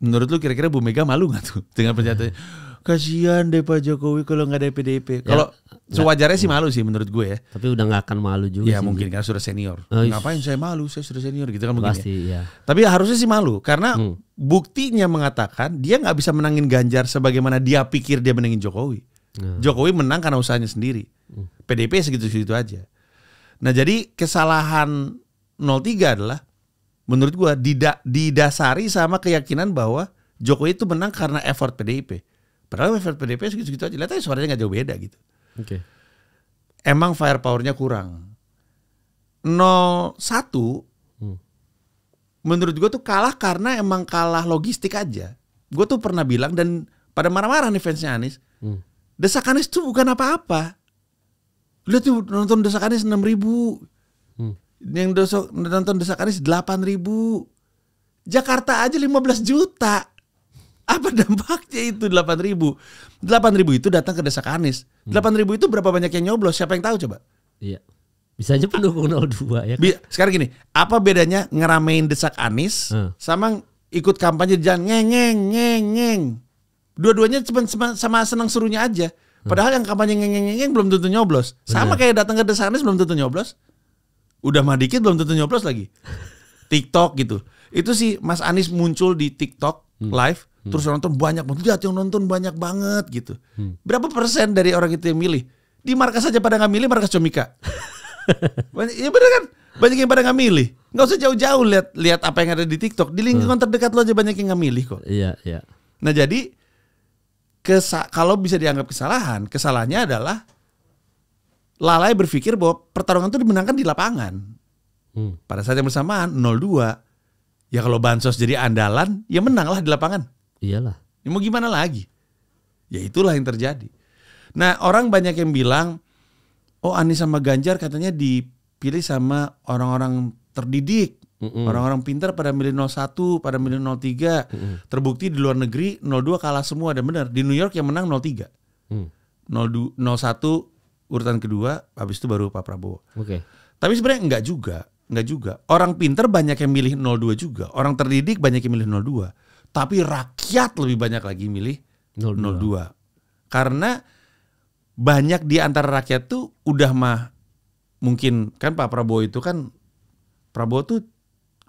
Menurut lu kira-kira Bu Mega malu nggak tuh dengan pernyataannya? Kasihan deh Pak Jokowi kalau nggak ada PDIP. Ya, kalau sewajarnya sih malu sih menurut gue ya. Tapi udah nggak akan malu juga. Ya sih mungkin gitu. karena sudah senior. Oh, Ngapain saya malu? Saya sudah senior gitu kan mungkin. Pasti ya. ya. Tapi harusnya sih malu karena hmm. buktinya mengatakan dia nggak bisa menangin Ganjar sebagaimana dia pikir dia menangin Jokowi. Hmm. Jokowi menang karena usahanya sendiri. PDP segitu-segitu aja. Nah jadi kesalahan 03 adalah menurut gue dida didasari sama keyakinan bahwa Jokowi itu menang karena effort PDIP. Padahal effort PDIP segitu-segitu aja. Lihat aja suaranya gak jauh beda gitu. Oke. Okay. Emang firepowernya kurang. 01 hmm. menurut gue tuh kalah karena emang kalah logistik aja. Gue tuh pernah bilang dan pada marah-marah nih fansnya Anies. Hmm. Desak Anies tuh bukan apa-apa Lihat tuh nonton Desa Kanis 6 ribu. Hmm. Yang dosok, nonton Desa Kanis 8 ribu. Jakarta aja 15 juta. Apa dampaknya itu 8 ribu? 8 ribu itu datang ke Desa Kanis. 8 hmm. ribu itu berapa banyak yang nyoblos? Siapa yang tahu coba? Iya. Bisa aja pendukung ah. 02 ya. Kan? Sekarang gini, apa bedanya ngeramein Desak Anis hmm. sama ikut kampanye jangan neng ngeng ngeng ngeng ngeng. Dua-duanya cuma sama senang serunya aja. Padahal yang kampanye ngengeng belum tentu nyoblos. Sama kayak datang ke desa belum tentu nyoblos. Udah mah dikit belum tentu nyoblos lagi. TikTok gitu. Itu sih Mas Anies muncul di TikTok hmm. live hmm. terus nonton banyak banget. Lihat yang nonton banyak banget gitu. Hmm. Berapa persen dari orang itu yang milih? Di markas saja pada nggak milih markas Comika. ya bener kan? Banyak yang pada nggak milih. Nggak usah jauh-jauh lihat lihat apa yang ada di TikTok. Di lingkungan hmm. terdekat lo aja banyak yang nggak milih kok. Iya, iya. Nah, jadi kesa kalau bisa dianggap kesalahan, kesalahannya adalah lalai berpikir bahwa pertarungan itu dimenangkan di lapangan. Hmm. Pada saat yang bersamaan 0-2. Ya kalau bansos jadi andalan, ya menanglah di lapangan. Iyalah. Ya mau gimana lagi? Ya itulah yang terjadi. Nah, orang banyak yang bilang, "Oh, Anies sama Ganjar katanya dipilih sama orang-orang terdidik." Mm-mm. Orang-orang pintar pada milih 01, pada milih 03. mm hmm Terbukti di luar negeri 02 kalah semua dan benar. Di New York yang menang 03. Mm. 02, 01 urutan kedua, habis itu baru Pak Prabowo. Oke. Okay. Tapi sebenarnya enggak juga, enggak juga. Orang pintar banyak yang milih 02 juga. Orang terdidik banyak yang milih 02. Tapi rakyat lebih banyak lagi milih 02. 02. Karena banyak di antara rakyat tuh udah mah mungkin kan Pak Prabowo itu kan Prabowo tuh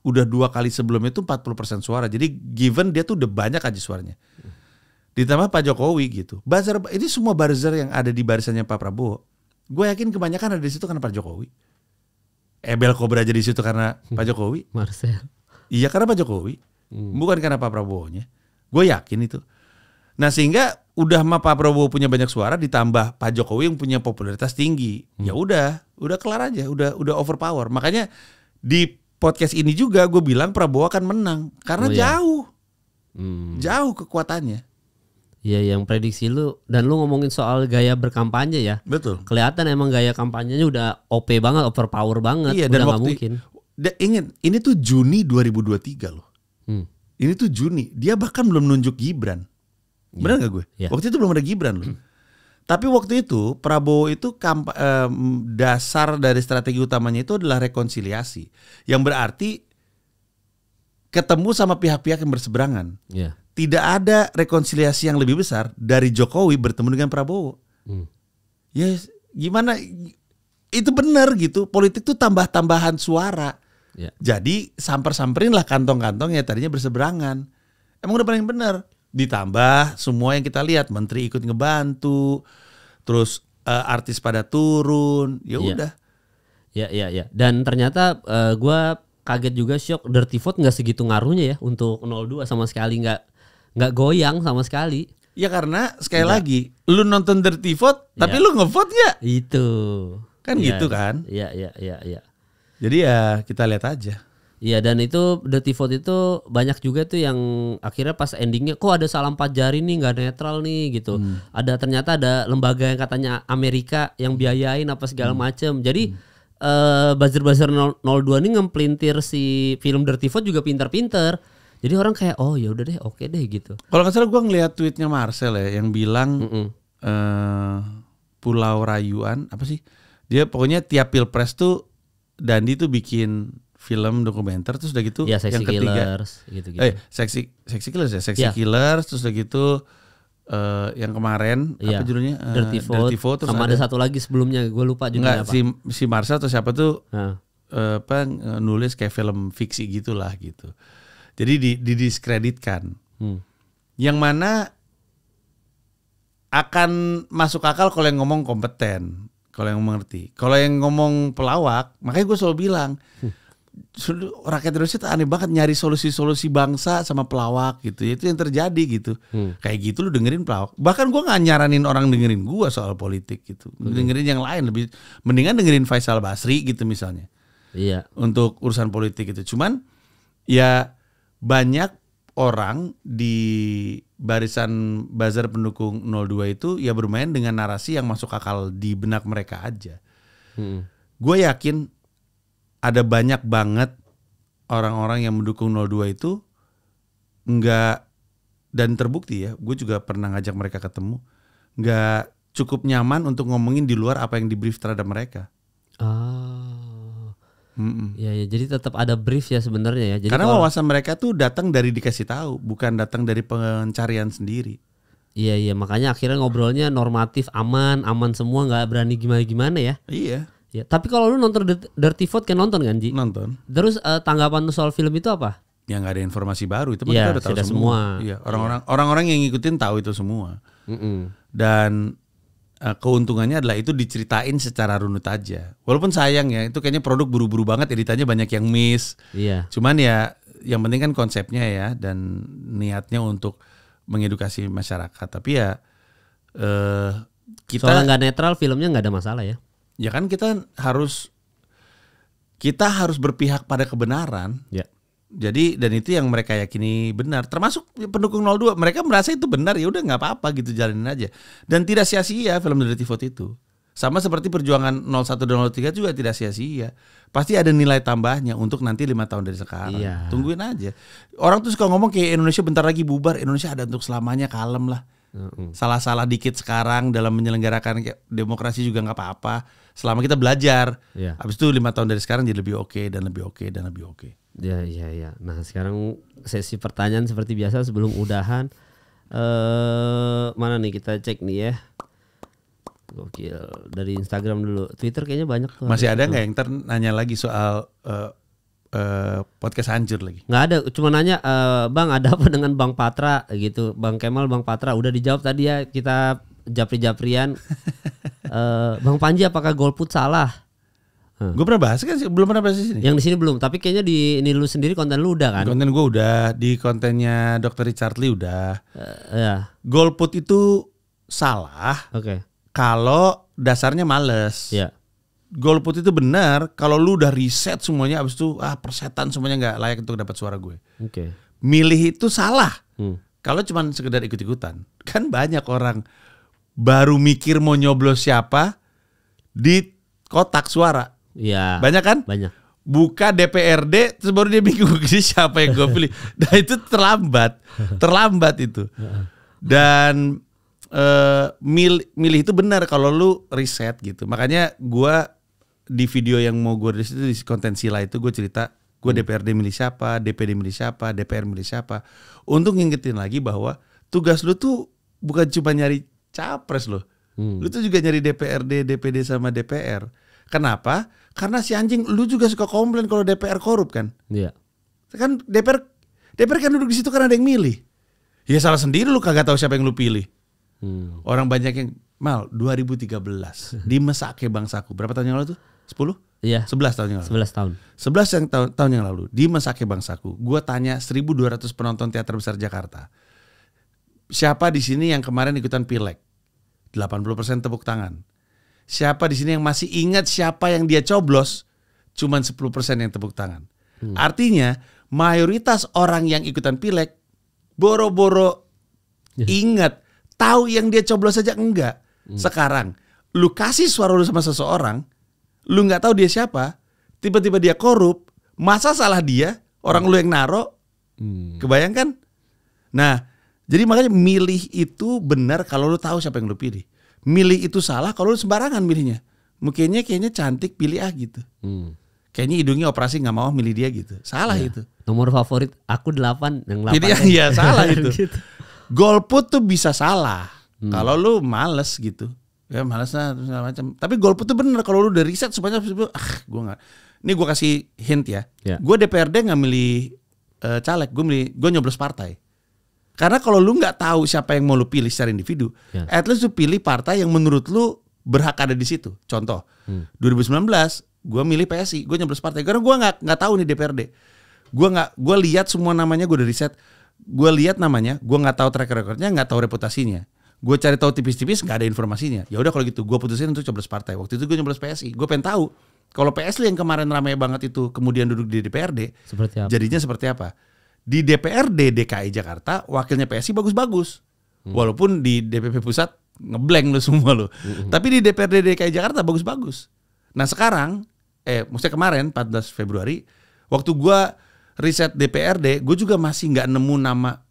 udah dua kali sebelumnya itu 40% suara. Jadi given dia tuh udah banyak aja suaranya. Ditambah Pak Jokowi gitu. Bazar ini semua bazar yang ada di barisannya Pak Prabowo. Gue yakin kebanyakan ada di situ karena Pak Jokowi. Ebel eh, Kobra jadi di situ karena Pak Jokowi. Marcel. Iya karena Pak Jokowi. Hmm. Bukan karena Pak Prabowo-nya. Gue yakin itu. Nah sehingga udah mah Pak Prabowo punya banyak suara ditambah Pak Jokowi yang punya popularitas tinggi. Hmm. Ya udah, udah kelar aja, udah udah overpower. Makanya di podcast ini juga gue bilang Prabowo akan menang karena oh, iya. jauh, hmm. jauh kekuatannya. Iya, yang prediksi lu dan lu ngomongin soal gaya berkampanye ya. Betul. Kelihatan emang gaya kampanyenya udah OP banget, overpower banget. Iya, udah dan mungkin. ingin ingat, ini tuh Juni 2023 loh. Hmm. Ini tuh Juni. Dia bahkan belum nunjuk Gibran. Iya. Benar ya. gak gue? Ya. Waktu itu belum ada Gibran loh. Hmm. Tapi waktu itu Prabowo itu kamp, eh, dasar dari strategi utamanya itu adalah rekonsiliasi, yang berarti ketemu sama pihak-pihak yang berseberangan. Yeah. Tidak ada rekonsiliasi yang lebih besar dari Jokowi bertemu dengan Prabowo. Hmm. Ya gimana? Itu benar gitu. Politik itu tambah-tambahan suara. Yeah. Jadi samper-samperin lah kantong-kantong yang tadinya berseberangan. Emang udah paling benar Ditambah semua yang kita lihat menteri ikut ngebantu, terus uh, artis pada turun, ya iya. udah. Ya ya ya. Dan ternyata uh, eh, gue kaget juga shock Dirty Vote nggak segitu ngaruhnya ya untuk 02 sama sekali nggak nggak goyang sama sekali. Ya karena sekali Enggak. lagi lu nonton Dirty Vote tapi ya. lu ngevote ya Itu. Kan ya. gitu kan? ya ya ya iya. Jadi ya kita lihat aja. Iya dan itu The Vote itu banyak juga tuh yang akhirnya pas endingnya kok ada salam pajari nih nggak netral nih gitu. Hmm. Ada ternyata ada lembaga yang katanya Amerika yang biayain apa segala hmm. macem. Jadi hmm. Uh, eh, buzzer-buzzer 02 ini ngemplintir si film The Vote juga pinter-pinter. Jadi orang kayak oh ya udah deh oke okay deh gitu. Kalau nggak salah gue ngeliat tweetnya Marcel ya yang bilang mm -mm. Uh, Pulau Rayuan apa sih? Dia pokoknya tiap pilpres tuh Dandi tuh bikin film dokumenter terus udah gitu ya, yang ketiga killers, gitu -gitu. Eh, seksi seksi killers ya seksi ya. killers terus udah gitu uh, yang kemarin ya. apa iya. judulnya uh, Dirty Vote, Dirty Vote terus sama ada, ada satu lagi sebelumnya gue lupa judulnya apa si si Marsha atau siapa tuh nah. uh, apa nulis kayak film fiksi gitulah gitu jadi di didiskreditkan hmm. yang mana akan masuk akal kalau yang ngomong kompeten kalau yang mengerti kalau yang ngomong pelawak makanya gue selalu bilang hmm rakyat Indonesia tuh aneh banget nyari solusi-solusi bangsa sama pelawak gitu itu yang terjadi gitu hmm. kayak gitu lu dengerin pelawak bahkan gua nggak nyaranin orang dengerin gua soal politik gitu hmm. dengerin yang lain lebih mendingan dengerin Faisal Basri gitu misalnya iya untuk urusan politik itu cuman ya banyak orang di barisan bazar pendukung 02 itu ya bermain dengan narasi yang masuk akal di benak mereka aja hmm. gue yakin ada banyak banget orang-orang yang mendukung 02 itu nggak dan terbukti ya, gue juga pernah ngajak mereka ketemu, nggak cukup nyaman untuk ngomongin di luar apa yang di brief terhadap mereka. Oh, mm -mm. ya ya, jadi tetap ada brief ya sebenarnya ya. Jadi Karena kalau... wawasan mereka tuh datang dari dikasih tahu, bukan datang dari pencarian sendiri. Iya iya, makanya akhirnya ngobrolnya normatif, aman, aman semua, nggak berani gimana gimana ya. Iya. Ya, tapi kalau lu nonton Dirty Vote kan nonton kan, Ji? Nonton. Terus uh, tanggapan lu soal film itu apa? Ya nggak ada informasi baru itu, ya, kita udah tahu semua. Iya, iya. orang-orang ya. orang-orang yang ngikutin tahu itu semua. Mm -mm. Dan uh, keuntungannya adalah itu diceritain secara runut aja. Walaupun sayang ya, itu kayaknya produk buru-buru banget, editannya banyak yang miss. Iya. Cuman ya yang penting kan konsepnya ya dan niatnya untuk mengedukasi masyarakat. Tapi ya eh uh, kita Soalnya nggak netral filmnya nggak ada masalah ya ya kan kita harus kita harus berpihak pada kebenaran. Ya. Jadi dan itu yang mereka yakini benar. Termasuk pendukung 02 mereka merasa itu benar ya udah nggak apa-apa gitu jalanin aja. Dan tidak sia-sia film Dirty Vote itu. Sama seperti perjuangan 01 dan 03 juga tidak sia-sia. Pasti ada nilai tambahnya untuk nanti lima tahun dari sekarang. Iya. Tungguin aja. Orang tuh suka ngomong kayak Indonesia bentar lagi bubar. Indonesia ada untuk selamanya kalem lah. Salah-salah dikit sekarang dalam menyelenggarakan demokrasi juga nggak apa-apa selama kita belajar. Ya. Habis itu lima tahun dari sekarang jadi lebih oke okay, dan lebih oke okay, dan lebih oke. Okay. Ya ya ya. Nah sekarang sesi pertanyaan seperti biasa sebelum udahan. Uh, mana nih kita cek nih ya. Gokil dari Instagram dulu. Twitter kayaknya banyak tuh. Masih ada nggak yang ntar nanya lagi soal uh, uh, podcast hancur lagi? Nggak ada, cuma nanya uh, Bang ada apa dengan Bang Patra gitu. Bang Kemal, Bang Patra udah dijawab tadi ya. Kita japri-japrian. uh, Bang Panji apakah golput salah? Hmm. Eh. Gue pernah bahas kan sih, belum pernah bahas di sini. Yang di sini belum, tapi kayaknya di ini lu sendiri konten lu udah kan? Konten gue udah, di kontennya Dr. Richard Lee udah. Uh, ya. Golput itu salah. Oke. Okay. Kalau dasarnya males. Iya. Yeah. Golput itu benar kalau lu udah riset semuanya abis itu ah persetan semuanya nggak layak untuk dapat suara gue. Oke. Okay. Milih itu salah. Hmm. Kalau cuman sekedar ikut-ikutan, kan banyak orang baru mikir mau nyoblos siapa di kotak suara. Iya. Banyak kan? Banyak. Buka DPRD terus baru dia bingung siapa yang gue pilih. Nah itu terlambat, terlambat itu. Dan eh, mil, milih itu benar kalau lu riset gitu. Makanya gue di video yang mau gue rilis itu di konten sila itu gue cerita gue hmm. DPRD milih siapa, DPD milih siapa, DPR milih siapa. Untuk ngingetin lagi bahwa tugas lu tuh bukan cuma nyari capres loh. Hmm. Lu tuh juga nyari DPRD, DPD sama DPR. Kenapa? Karena si anjing lu juga suka komplain kalau DPR korup kan? Iya. Kan DPR DPR kan duduk di situ karena ada yang milih. Ya salah sendiri lu kagak tahu siapa yang lu pilih. Hmm. Orang banyak yang mal 2013 di Mesake bangsaku. Berapa tahun yang lalu tuh? 10? Iya. 11 tahun yang lalu. 11 tahun. 11 yang tahun tahun yang lalu di Mesake bangsaku. Gua tanya 1200 penonton teater besar Jakarta. Siapa di sini yang kemarin ikutan pileg? 80% tepuk tangan. Siapa di sini yang masih ingat siapa yang dia coblos? Cuman 10% yang tepuk tangan. Hmm. Artinya, mayoritas orang yang ikutan pilek boro-boro yeah. ingat, tahu yang dia coblos saja enggak. Hmm. Sekarang, lu kasih suara lu sama seseorang, lu nggak tahu dia siapa, tiba-tiba dia korup, masa salah dia, orang hmm. lu yang naro? Hmm. Kebayangkan? Nah, jadi makanya milih itu benar kalau lu tahu siapa yang lu pilih. Milih itu salah kalau lu sembarangan milihnya. Mukanya kayaknya cantik pilih ah gitu. Hmm. Kayaknya hidungnya operasi nggak mau milih dia gitu. Salah ya. itu. Nomor favorit aku delapan yang 8. Iya ya, salah itu. gitu. Golput tuh bisa salah. Hmm. Kalau lu males gitu. Ya males lah segala macam. Tapi golput tuh bener kalau lu udah riset supaya ah gua nggak. Ini gua kasih hint ya. ya. Gua DPRD nggak milih uh, caleg, gua milih gua nyoblos partai. Karena kalau lu nggak tahu siapa yang mau lu pilih secara individu, yeah. at least lu pilih partai yang menurut lu berhak ada di situ. Contoh, hmm. 2019 gue milih PSI, gue nyoblos partai karena gue nggak nggak tahu nih DPRD. Gue nggak gue lihat semua namanya gue udah riset, gue lihat namanya, gue nggak tahu track recordnya, nggak tahu reputasinya. Gue cari tahu tipis-tipis nggak ada informasinya. Ya udah kalau gitu gue putusin untuk coblos partai. Waktu itu gue nyoblos PSI, gue pengen tahu kalau PSI yang kemarin ramai banget itu kemudian duduk di DPRD, seperti apa? jadinya seperti apa? di DPRD DKI Jakarta wakilnya PSI bagus-bagus. Hmm. Walaupun di DPP pusat ngebleng lo semua lo. Hmm. Tapi di DPRD DKI Jakarta bagus-bagus. Nah, sekarang eh maksudnya kemarin 14 Februari waktu gua riset DPRD, gue juga masih nggak nemu nama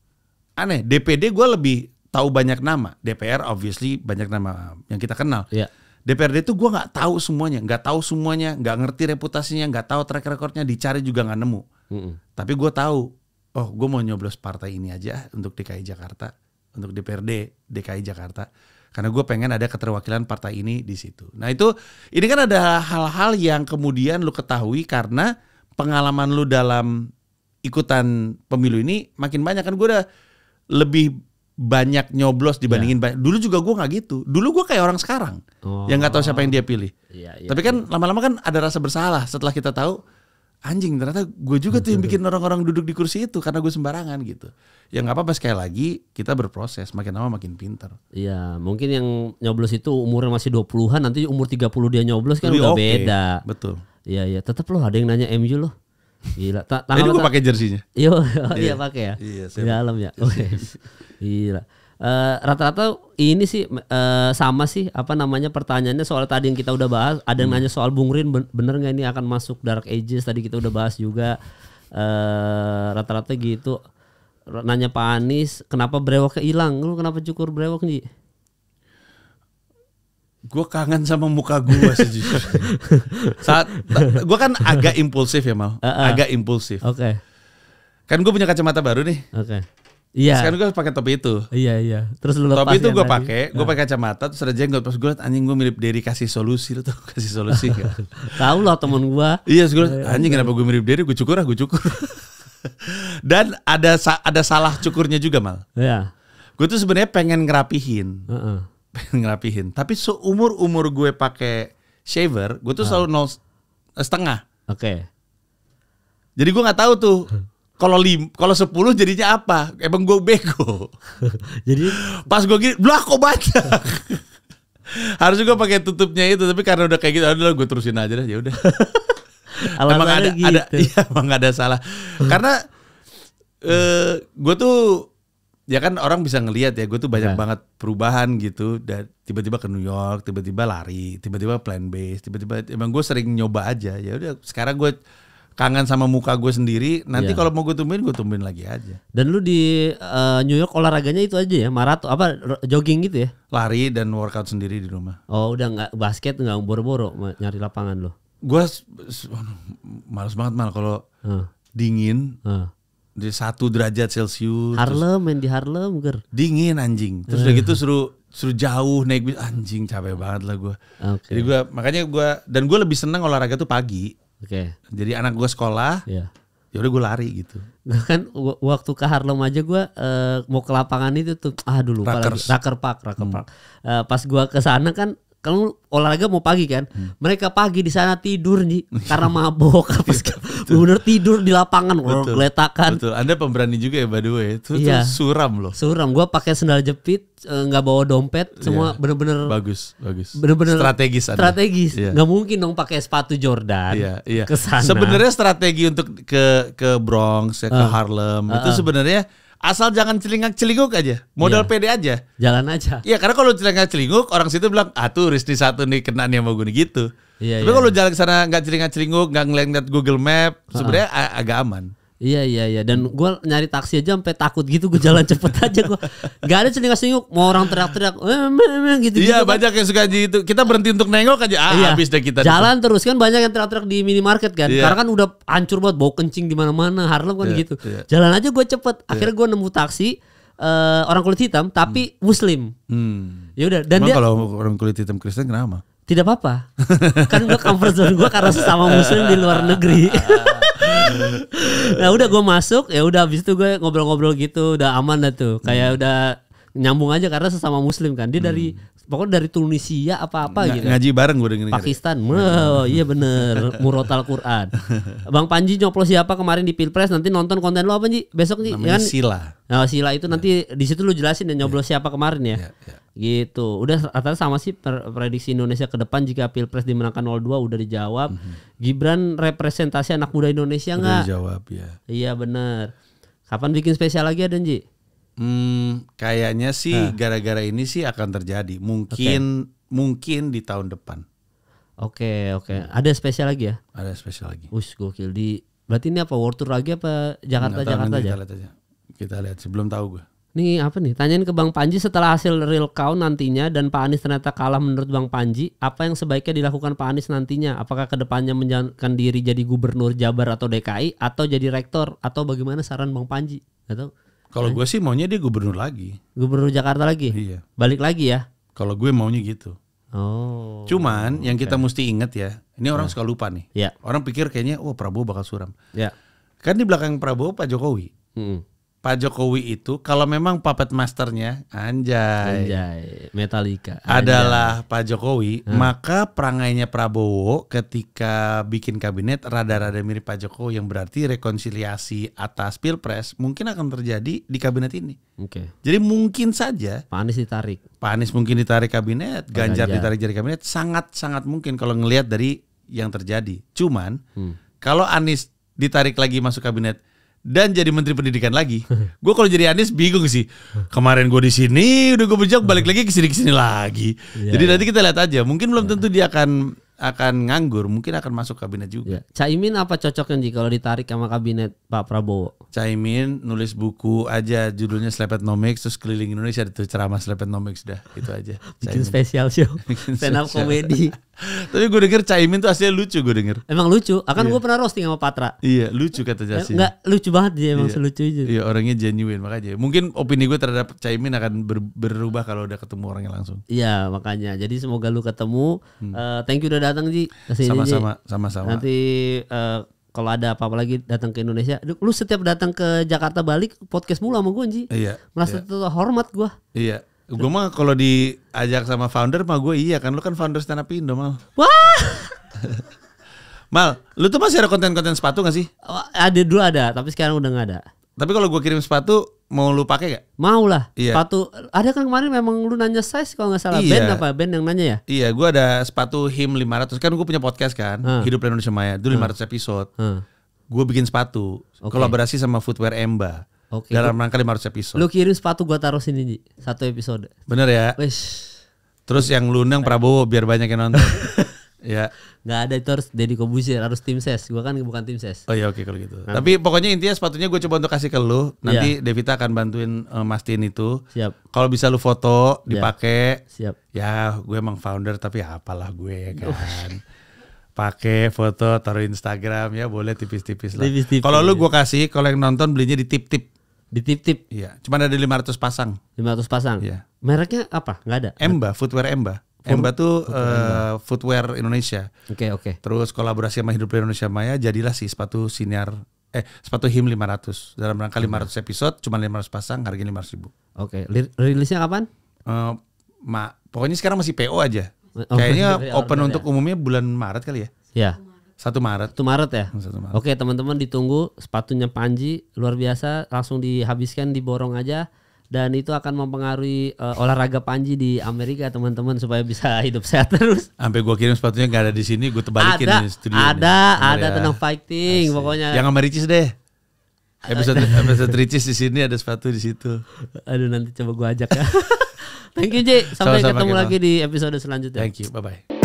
aneh. DPD gua lebih tahu banyak nama. DPR obviously banyak nama yang kita kenal. Yeah. DPRD itu gue nggak tahu semuanya, nggak tahu semuanya, nggak ngerti reputasinya, nggak tahu track recordnya, dicari juga nggak nemu. Mm -mm. Tapi gue tahu oh gue mau nyoblos partai ini aja untuk DKI Jakarta, untuk DPRD DKI Jakarta, karena gue pengen ada keterwakilan partai ini di situ. Nah itu ini kan ada hal-hal yang kemudian lu ketahui karena pengalaman lu dalam ikutan pemilu ini makin banyak kan gue udah lebih banyak nyoblos dibandingin yeah. banyak. Dulu juga gue nggak gitu. Dulu gue kayak orang sekarang oh. yang nggak tahu siapa yang dia pilih. Yeah, oh, yeah, iya, Tapi kan iya. lama-lama yeah. kan ada rasa bersalah setelah kita tahu anjing ternyata gue juga tuh yang bikin orang-orang duduk di kursi itu karena gue sembarangan gitu ya nggak apa-apa sekali lagi kita berproses makin lama makin pinter iya mungkin yang nyoblos itu umurnya masih 20-an nanti umur 30 dia nyoblos kan Lebih iya, udah okay. beda betul iya iya tetap loh ada yang nanya MU loh Gila. Ta tanggal, gue pakai jersinya. Iya, oh, iya, iya pakai ya. Iya, dalam ya. Oke. Okay. Gila. Eh, rata-rata ini sih uh, sama sih apa namanya pertanyaannya soal tadi yang kita udah bahas ada yang hmm. nanya soal Bung Rin bener nggak ini akan masuk Dark Ages tadi kita udah bahas juga uh, rata-rata gitu nanya Pak Anies kenapa brewoknya hilang lu kenapa cukur brewok nih gue kangen sama muka gue sejujurnya saat gue kan agak impulsif ya mal uh-uh. agak impulsif oke okay. kan gue punya kacamata baru nih oke okay Iya. Terus kan gue pakai topi itu. Iya iya. Terus lu Topi itu gue kan? pakai, gue ah. pakai kacamata, terus ada jenggot. Pas gue anjing gue mirip Derry kasih solusi tuh kasih solusi Tahu lah temen gue. iya, gue eh, anjing eh, kenapa gue mirip Derry? Gue cukur ah, gue cukur. Dan ada ada salah cukurnya juga mal. Iya. Gue tuh sebenarnya pengen ngerapihin, uh -uh. pengen ngerapihin. Tapi seumur umur gue pakai shaver, gue tuh uh. selalu nol setengah. Oke. Okay. Jadi gue nggak tahu tuh kalau lim kalau sepuluh jadinya apa emang gue bego jadi pas gue gini belah kok banyak Harus gue pakai tutupnya itu tapi karena udah kayak gitu aduh gue terusin aja deh ya udah emang ada gitu. ada iya emang ada salah karena eh gue tuh ya kan orang bisa ngelihat ya gue tuh banyak nah. banget perubahan gitu dan tiba-tiba ke New York tiba-tiba lari tiba-tiba plan base tiba-tiba emang gue sering nyoba aja ya udah sekarang gue kangen sama muka gue sendiri. Nanti yeah. kalau mau gue tumbuhin, gue tumbuhin lagi aja. Dan lu di uh, New York olahraganya itu aja ya, maraton apa jogging gitu ya? Lari dan workout sendiri di rumah. Oh, udah nggak basket nggak boro-boro nyari lapangan lo? Gue malas banget mal kalau uh. dingin. Uh. Di satu derajat celcius. Harlem main di Harlem ger. Dingin anjing. Terus udah eh. gitu suruh suruh jauh naik bis anjing capek banget lah gue. Okay. Jadi gue makanya gue dan gue lebih senang olahraga tuh pagi. Oke. Okay. Jadi anak gue sekolah. Iya. Yeah. Yaudah gue lari gitu. Gue kan waktu ke Harlem aja gue uh, mau ke lapangan itu tuh. Ah dulu. Raker Park. Raker hmm. Park. Uh, pas gue ke sana kan kalau olahraga mau pagi kan, hmm. mereka pagi di sana tidur nih karena mabok apa segala bener tidur di lapangan loh betul, geletakan betul anda pemberani juga ya by the way itu iya. tuh suram loh suram Gua pakai sendal jepit eh, nggak bawa dompet iya. semua yeah. bener-bener bagus bagus bener-bener strategis anda. strategis iya. nggak Gak mungkin dong pakai sepatu Jordan yeah, yeah. kesana sebenarnya strategi untuk ke ke Bronx ya, ke uh, Harlem uh, itu eh. sebenarnya asal jangan celingak celinguk aja modal yeah. pede aja jalan aja Iya karena kalau celingak celinguk orang situ bilang ah turis Risti satu nih kena nih sama gue gitu Iya, Tapi iya. kalau jalan ke sana nggak ceringat-ceringuk nggak ngeliat Google Map, sebenarnya agak aman. Iya iya iya dan gue nyari taksi aja sampai takut gitu gue jalan cepet aja gue nggak ada ceringat-ceringuk, mau orang teriak-teriak eh, gitu iya gitu, banyak kan. yang suka gitu kita berhenti untuk nengok aja ah, iya. habis deh kita jalan dipen. terus kan banyak yang teriak-teriak di minimarket kan iya. karena kan udah hancur banget bau kencing di mana-mana Harlem kan iya, gitu iya. jalan aja gue cepet iya. akhirnya gue nemu taksi uh, orang kulit hitam tapi hmm. muslim hmm. ya udah dan Emang dia kalau orang kulit hitam Kristen kenapa tidak apa-apa kan gue comfort zone gue karena sesama muslim di luar negeri nah udah gue masuk ya udah abis itu gue ngobrol-ngobrol gitu udah aman dah tuh kayak hmm. udah nyambung aja karena sesama muslim kan. Dia hmm. dari hmm. pokoknya dari Tunisia apa-apa Ng gitu. Ngaji bareng gue dengan gitu ya? Pakistan. Wow, oh, iya bener. Murotal quran Bang Panji nyoplos siapa kemarin di Pilpres nanti nonton konten lo apa Ji? Besok nih kan Sila. Nah, Sila itu ya. nanti ya. di situ lu jelasin dan nyoblos ya. siapa kemarin ya. ya, ya. Gitu. Udah rata sama sih prediksi Indonesia ke depan jika Pilpres dimenangkan 02 udah dijawab. Mm -hmm. Gibran representasi anak muda Indonesia enggak? dijawab ya. Iya bener, Kapan bikin spesial lagi ya Denji? Hmm, kayaknya sih gara nah. gara-gara ini sih akan terjadi. Mungkin okay. mungkin di tahun depan. Oke, okay, oke. Okay. Ada spesial lagi ya? Ada spesial lagi. Us, gokil di Berarti ini apa World Tour lagi apa Jakarta tahu, Jakarta aja? Kita lihat aja. Kita lihat sebelum tahu gue. Nih apa nih? Tanyain ke Bang Panji setelah hasil real count nantinya dan Pak Anies ternyata kalah menurut Bang Panji, apa yang sebaiknya dilakukan Pak Anies nantinya? Apakah kedepannya menjalankan diri jadi gubernur Jabar atau DKI atau jadi rektor atau bagaimana saran Bang Panji? Gak tahu. Kalau gue sih maunya dia gubernur lagi. Gubernur Jakarta lagi? Iya. Balik lagi ya? Kalau gue maunya gitu. Oh. Cuman okay. yang kita mesti ingat ya, ini orang nah. suka lupa nih. Ya. Orang pikir kayaknya, oh Prabowo bakal suram. Ya. Kan di belakang Prabowo Pak Jokowi. Hmm. Pak Jokowi itu kalau memang puppet masternya anjay, anjay Metallica anjay. adalah Pak Jokowi, hmm. maka perangainya Prabowo ketika bikin kabinet rada-rada mirip Pak Jokowi yang berarti rekonsiliasi atas pilpres mungkin akan terjadi di kabinet ini. Oke. Okay. Jadi mungkin saja Pak Anies ditarik. Pak Anies mungkin ditarik kabinet, Ganjar, Ganjar ditarik dari kabinet, sangat-sangat mungkin kalau ngelihat dari yang terjadi. Cuman hmm. kalau Anies ditarik lagi masuk kabinet dan jadi menteri pendidikan lagi. gue kalau jadi Anies bingung sih. Kemarin gue di sini, udah gue bejak balik lagi ke sini ke sini lagi. Ya, jadi iya. nanti kita lihat aja. Mungkin belum iya. tentu dia akan akan nganggur, mungkin akan masuk kabinet juga. Ya. Caimin apa cocoknya nih kalau ditarik sama kabinet Pak Prabowo? Caimin nulis buku aja judulnya Slepet Nomics terus keliling Indonesia itu ceramah Slepet Nomics dah itu aja. Bikin spesial show, stand up komedi. Tapi gue denger Caimin tuh aslinya lucu gue denger. Emang lucu, akan iya. gue pernah roasting sama Patra. Iya lucu kata Jasin. Enggak lucu banget dia emang iya. selucu itu. Iya orangnya genuine makanya. Mungkin opini gue terhadap Caimin akan ber berubah kalau udah ketemu orangnya langsung. Iya makanya. Jadi semoga lu ketemu. Hmm. Uh, thank you udah datang Ji. Sama-sama, sama-sama. Nanti uh, kalau ada apa-apa lagi datang ke Indonesia, lu setiap datang ke Jakarta balik podcast mulu sama gue Ji. Iya. Merasa iya. hormat gue. Iya. Gue mah kalau diajak sama founder mah gue iya kan lu kan founder stand up Indo mal. Wah. mal, lu tuh masih ada konten-konten sepatu gak sih? Oh, ada dulu ada, tapi sekarang udah gak ada. Tapi kalau gue kirim sepatu mau lu pakai gak? Mau lah. Iya. Sepatu ada kan kemarin memang lu nanya size kalau nggak salah. Iya. Band apa? Band yang nanya ya? Iya, gue ada sepatu Him 500 kan gue punya podcast kan, hmm. Hidup Indonesia Maya. Dulu hmm. 500 episode. Hmm. Gue bikin sepatu okay. kolaborasi sama Footwear Emba. Okay. Dalam rangka 500 episode. Lu kirim sepatu gue taruh sini nih, Satu episode. Bener ya? Wish. Terus yang lu undang Prabowo biar banyak yang nonton. Ya. Gak ada itu harus Deddy Kobusir harus tim ses. Gue kan bukan tim ses. Oh iya oke kalau gitu. Nanti. Tapi pokoknya intinya sepatunya gue coba untuk kasih ke lu. Nanti ya. Devita akan bantuin uh, eh, mastiin itu. Siap. Kalau bisa lu foto iya. dipakai. Siap. Ya gue emang founder tapi apalah gue kan. pakai foto taruh Instagram ya boleh tipis-tipis lah. Tipis -tipis, kalau lu gue kasih, kalau yang nonton belinya di tip-tip. Di tip-tip. Iya, -tip. cuman ada 500 pasang. 500 pasang. Iya. Mereknya apa? Nggak ada. Emba, footwear Emba. Emba tuh uh, footwear Indonesia. Oke okay, oke. Okay. Terus kolaborasi sama Hidup Indonesia Maya jadilah si sepatu sinar, eh sepatu him 500 dalam rangka 500 ya. episode cuma 500 pasang harganya 500 ribu. Oke, okay. rilisnya kapan? Uh, ma pokoknya sekarang masih PO aja. Oh, Kayaknya ya, open untuk ya? umumnya bulan Maret kali ya. Ya. Satu Maret. Satu Maret ya. Satu Maret. Oke teman-teman ditunggu sepatunya Panji luar biasa langsung dihabiskan diborong aja dan itu akan mempengaruhi uh, olahraga Panji di Amerika teman-teman supaya bisa hidup sehat terus. Sampai gue kirim sepatunya nggak ada di sini, gue tebalikin ada, di studio. Ada, nih. ada ya. tentang fighting Asli. pokoknya. Yang sama Ricis deh. Episode episode Ricis di sini ada sepatu di situ. Aduh nanti coba gue ajak ya. Thank you J, sampai Sama -sama ketemu kita. lagi di episode selanjutnya. Thank you, bye bye.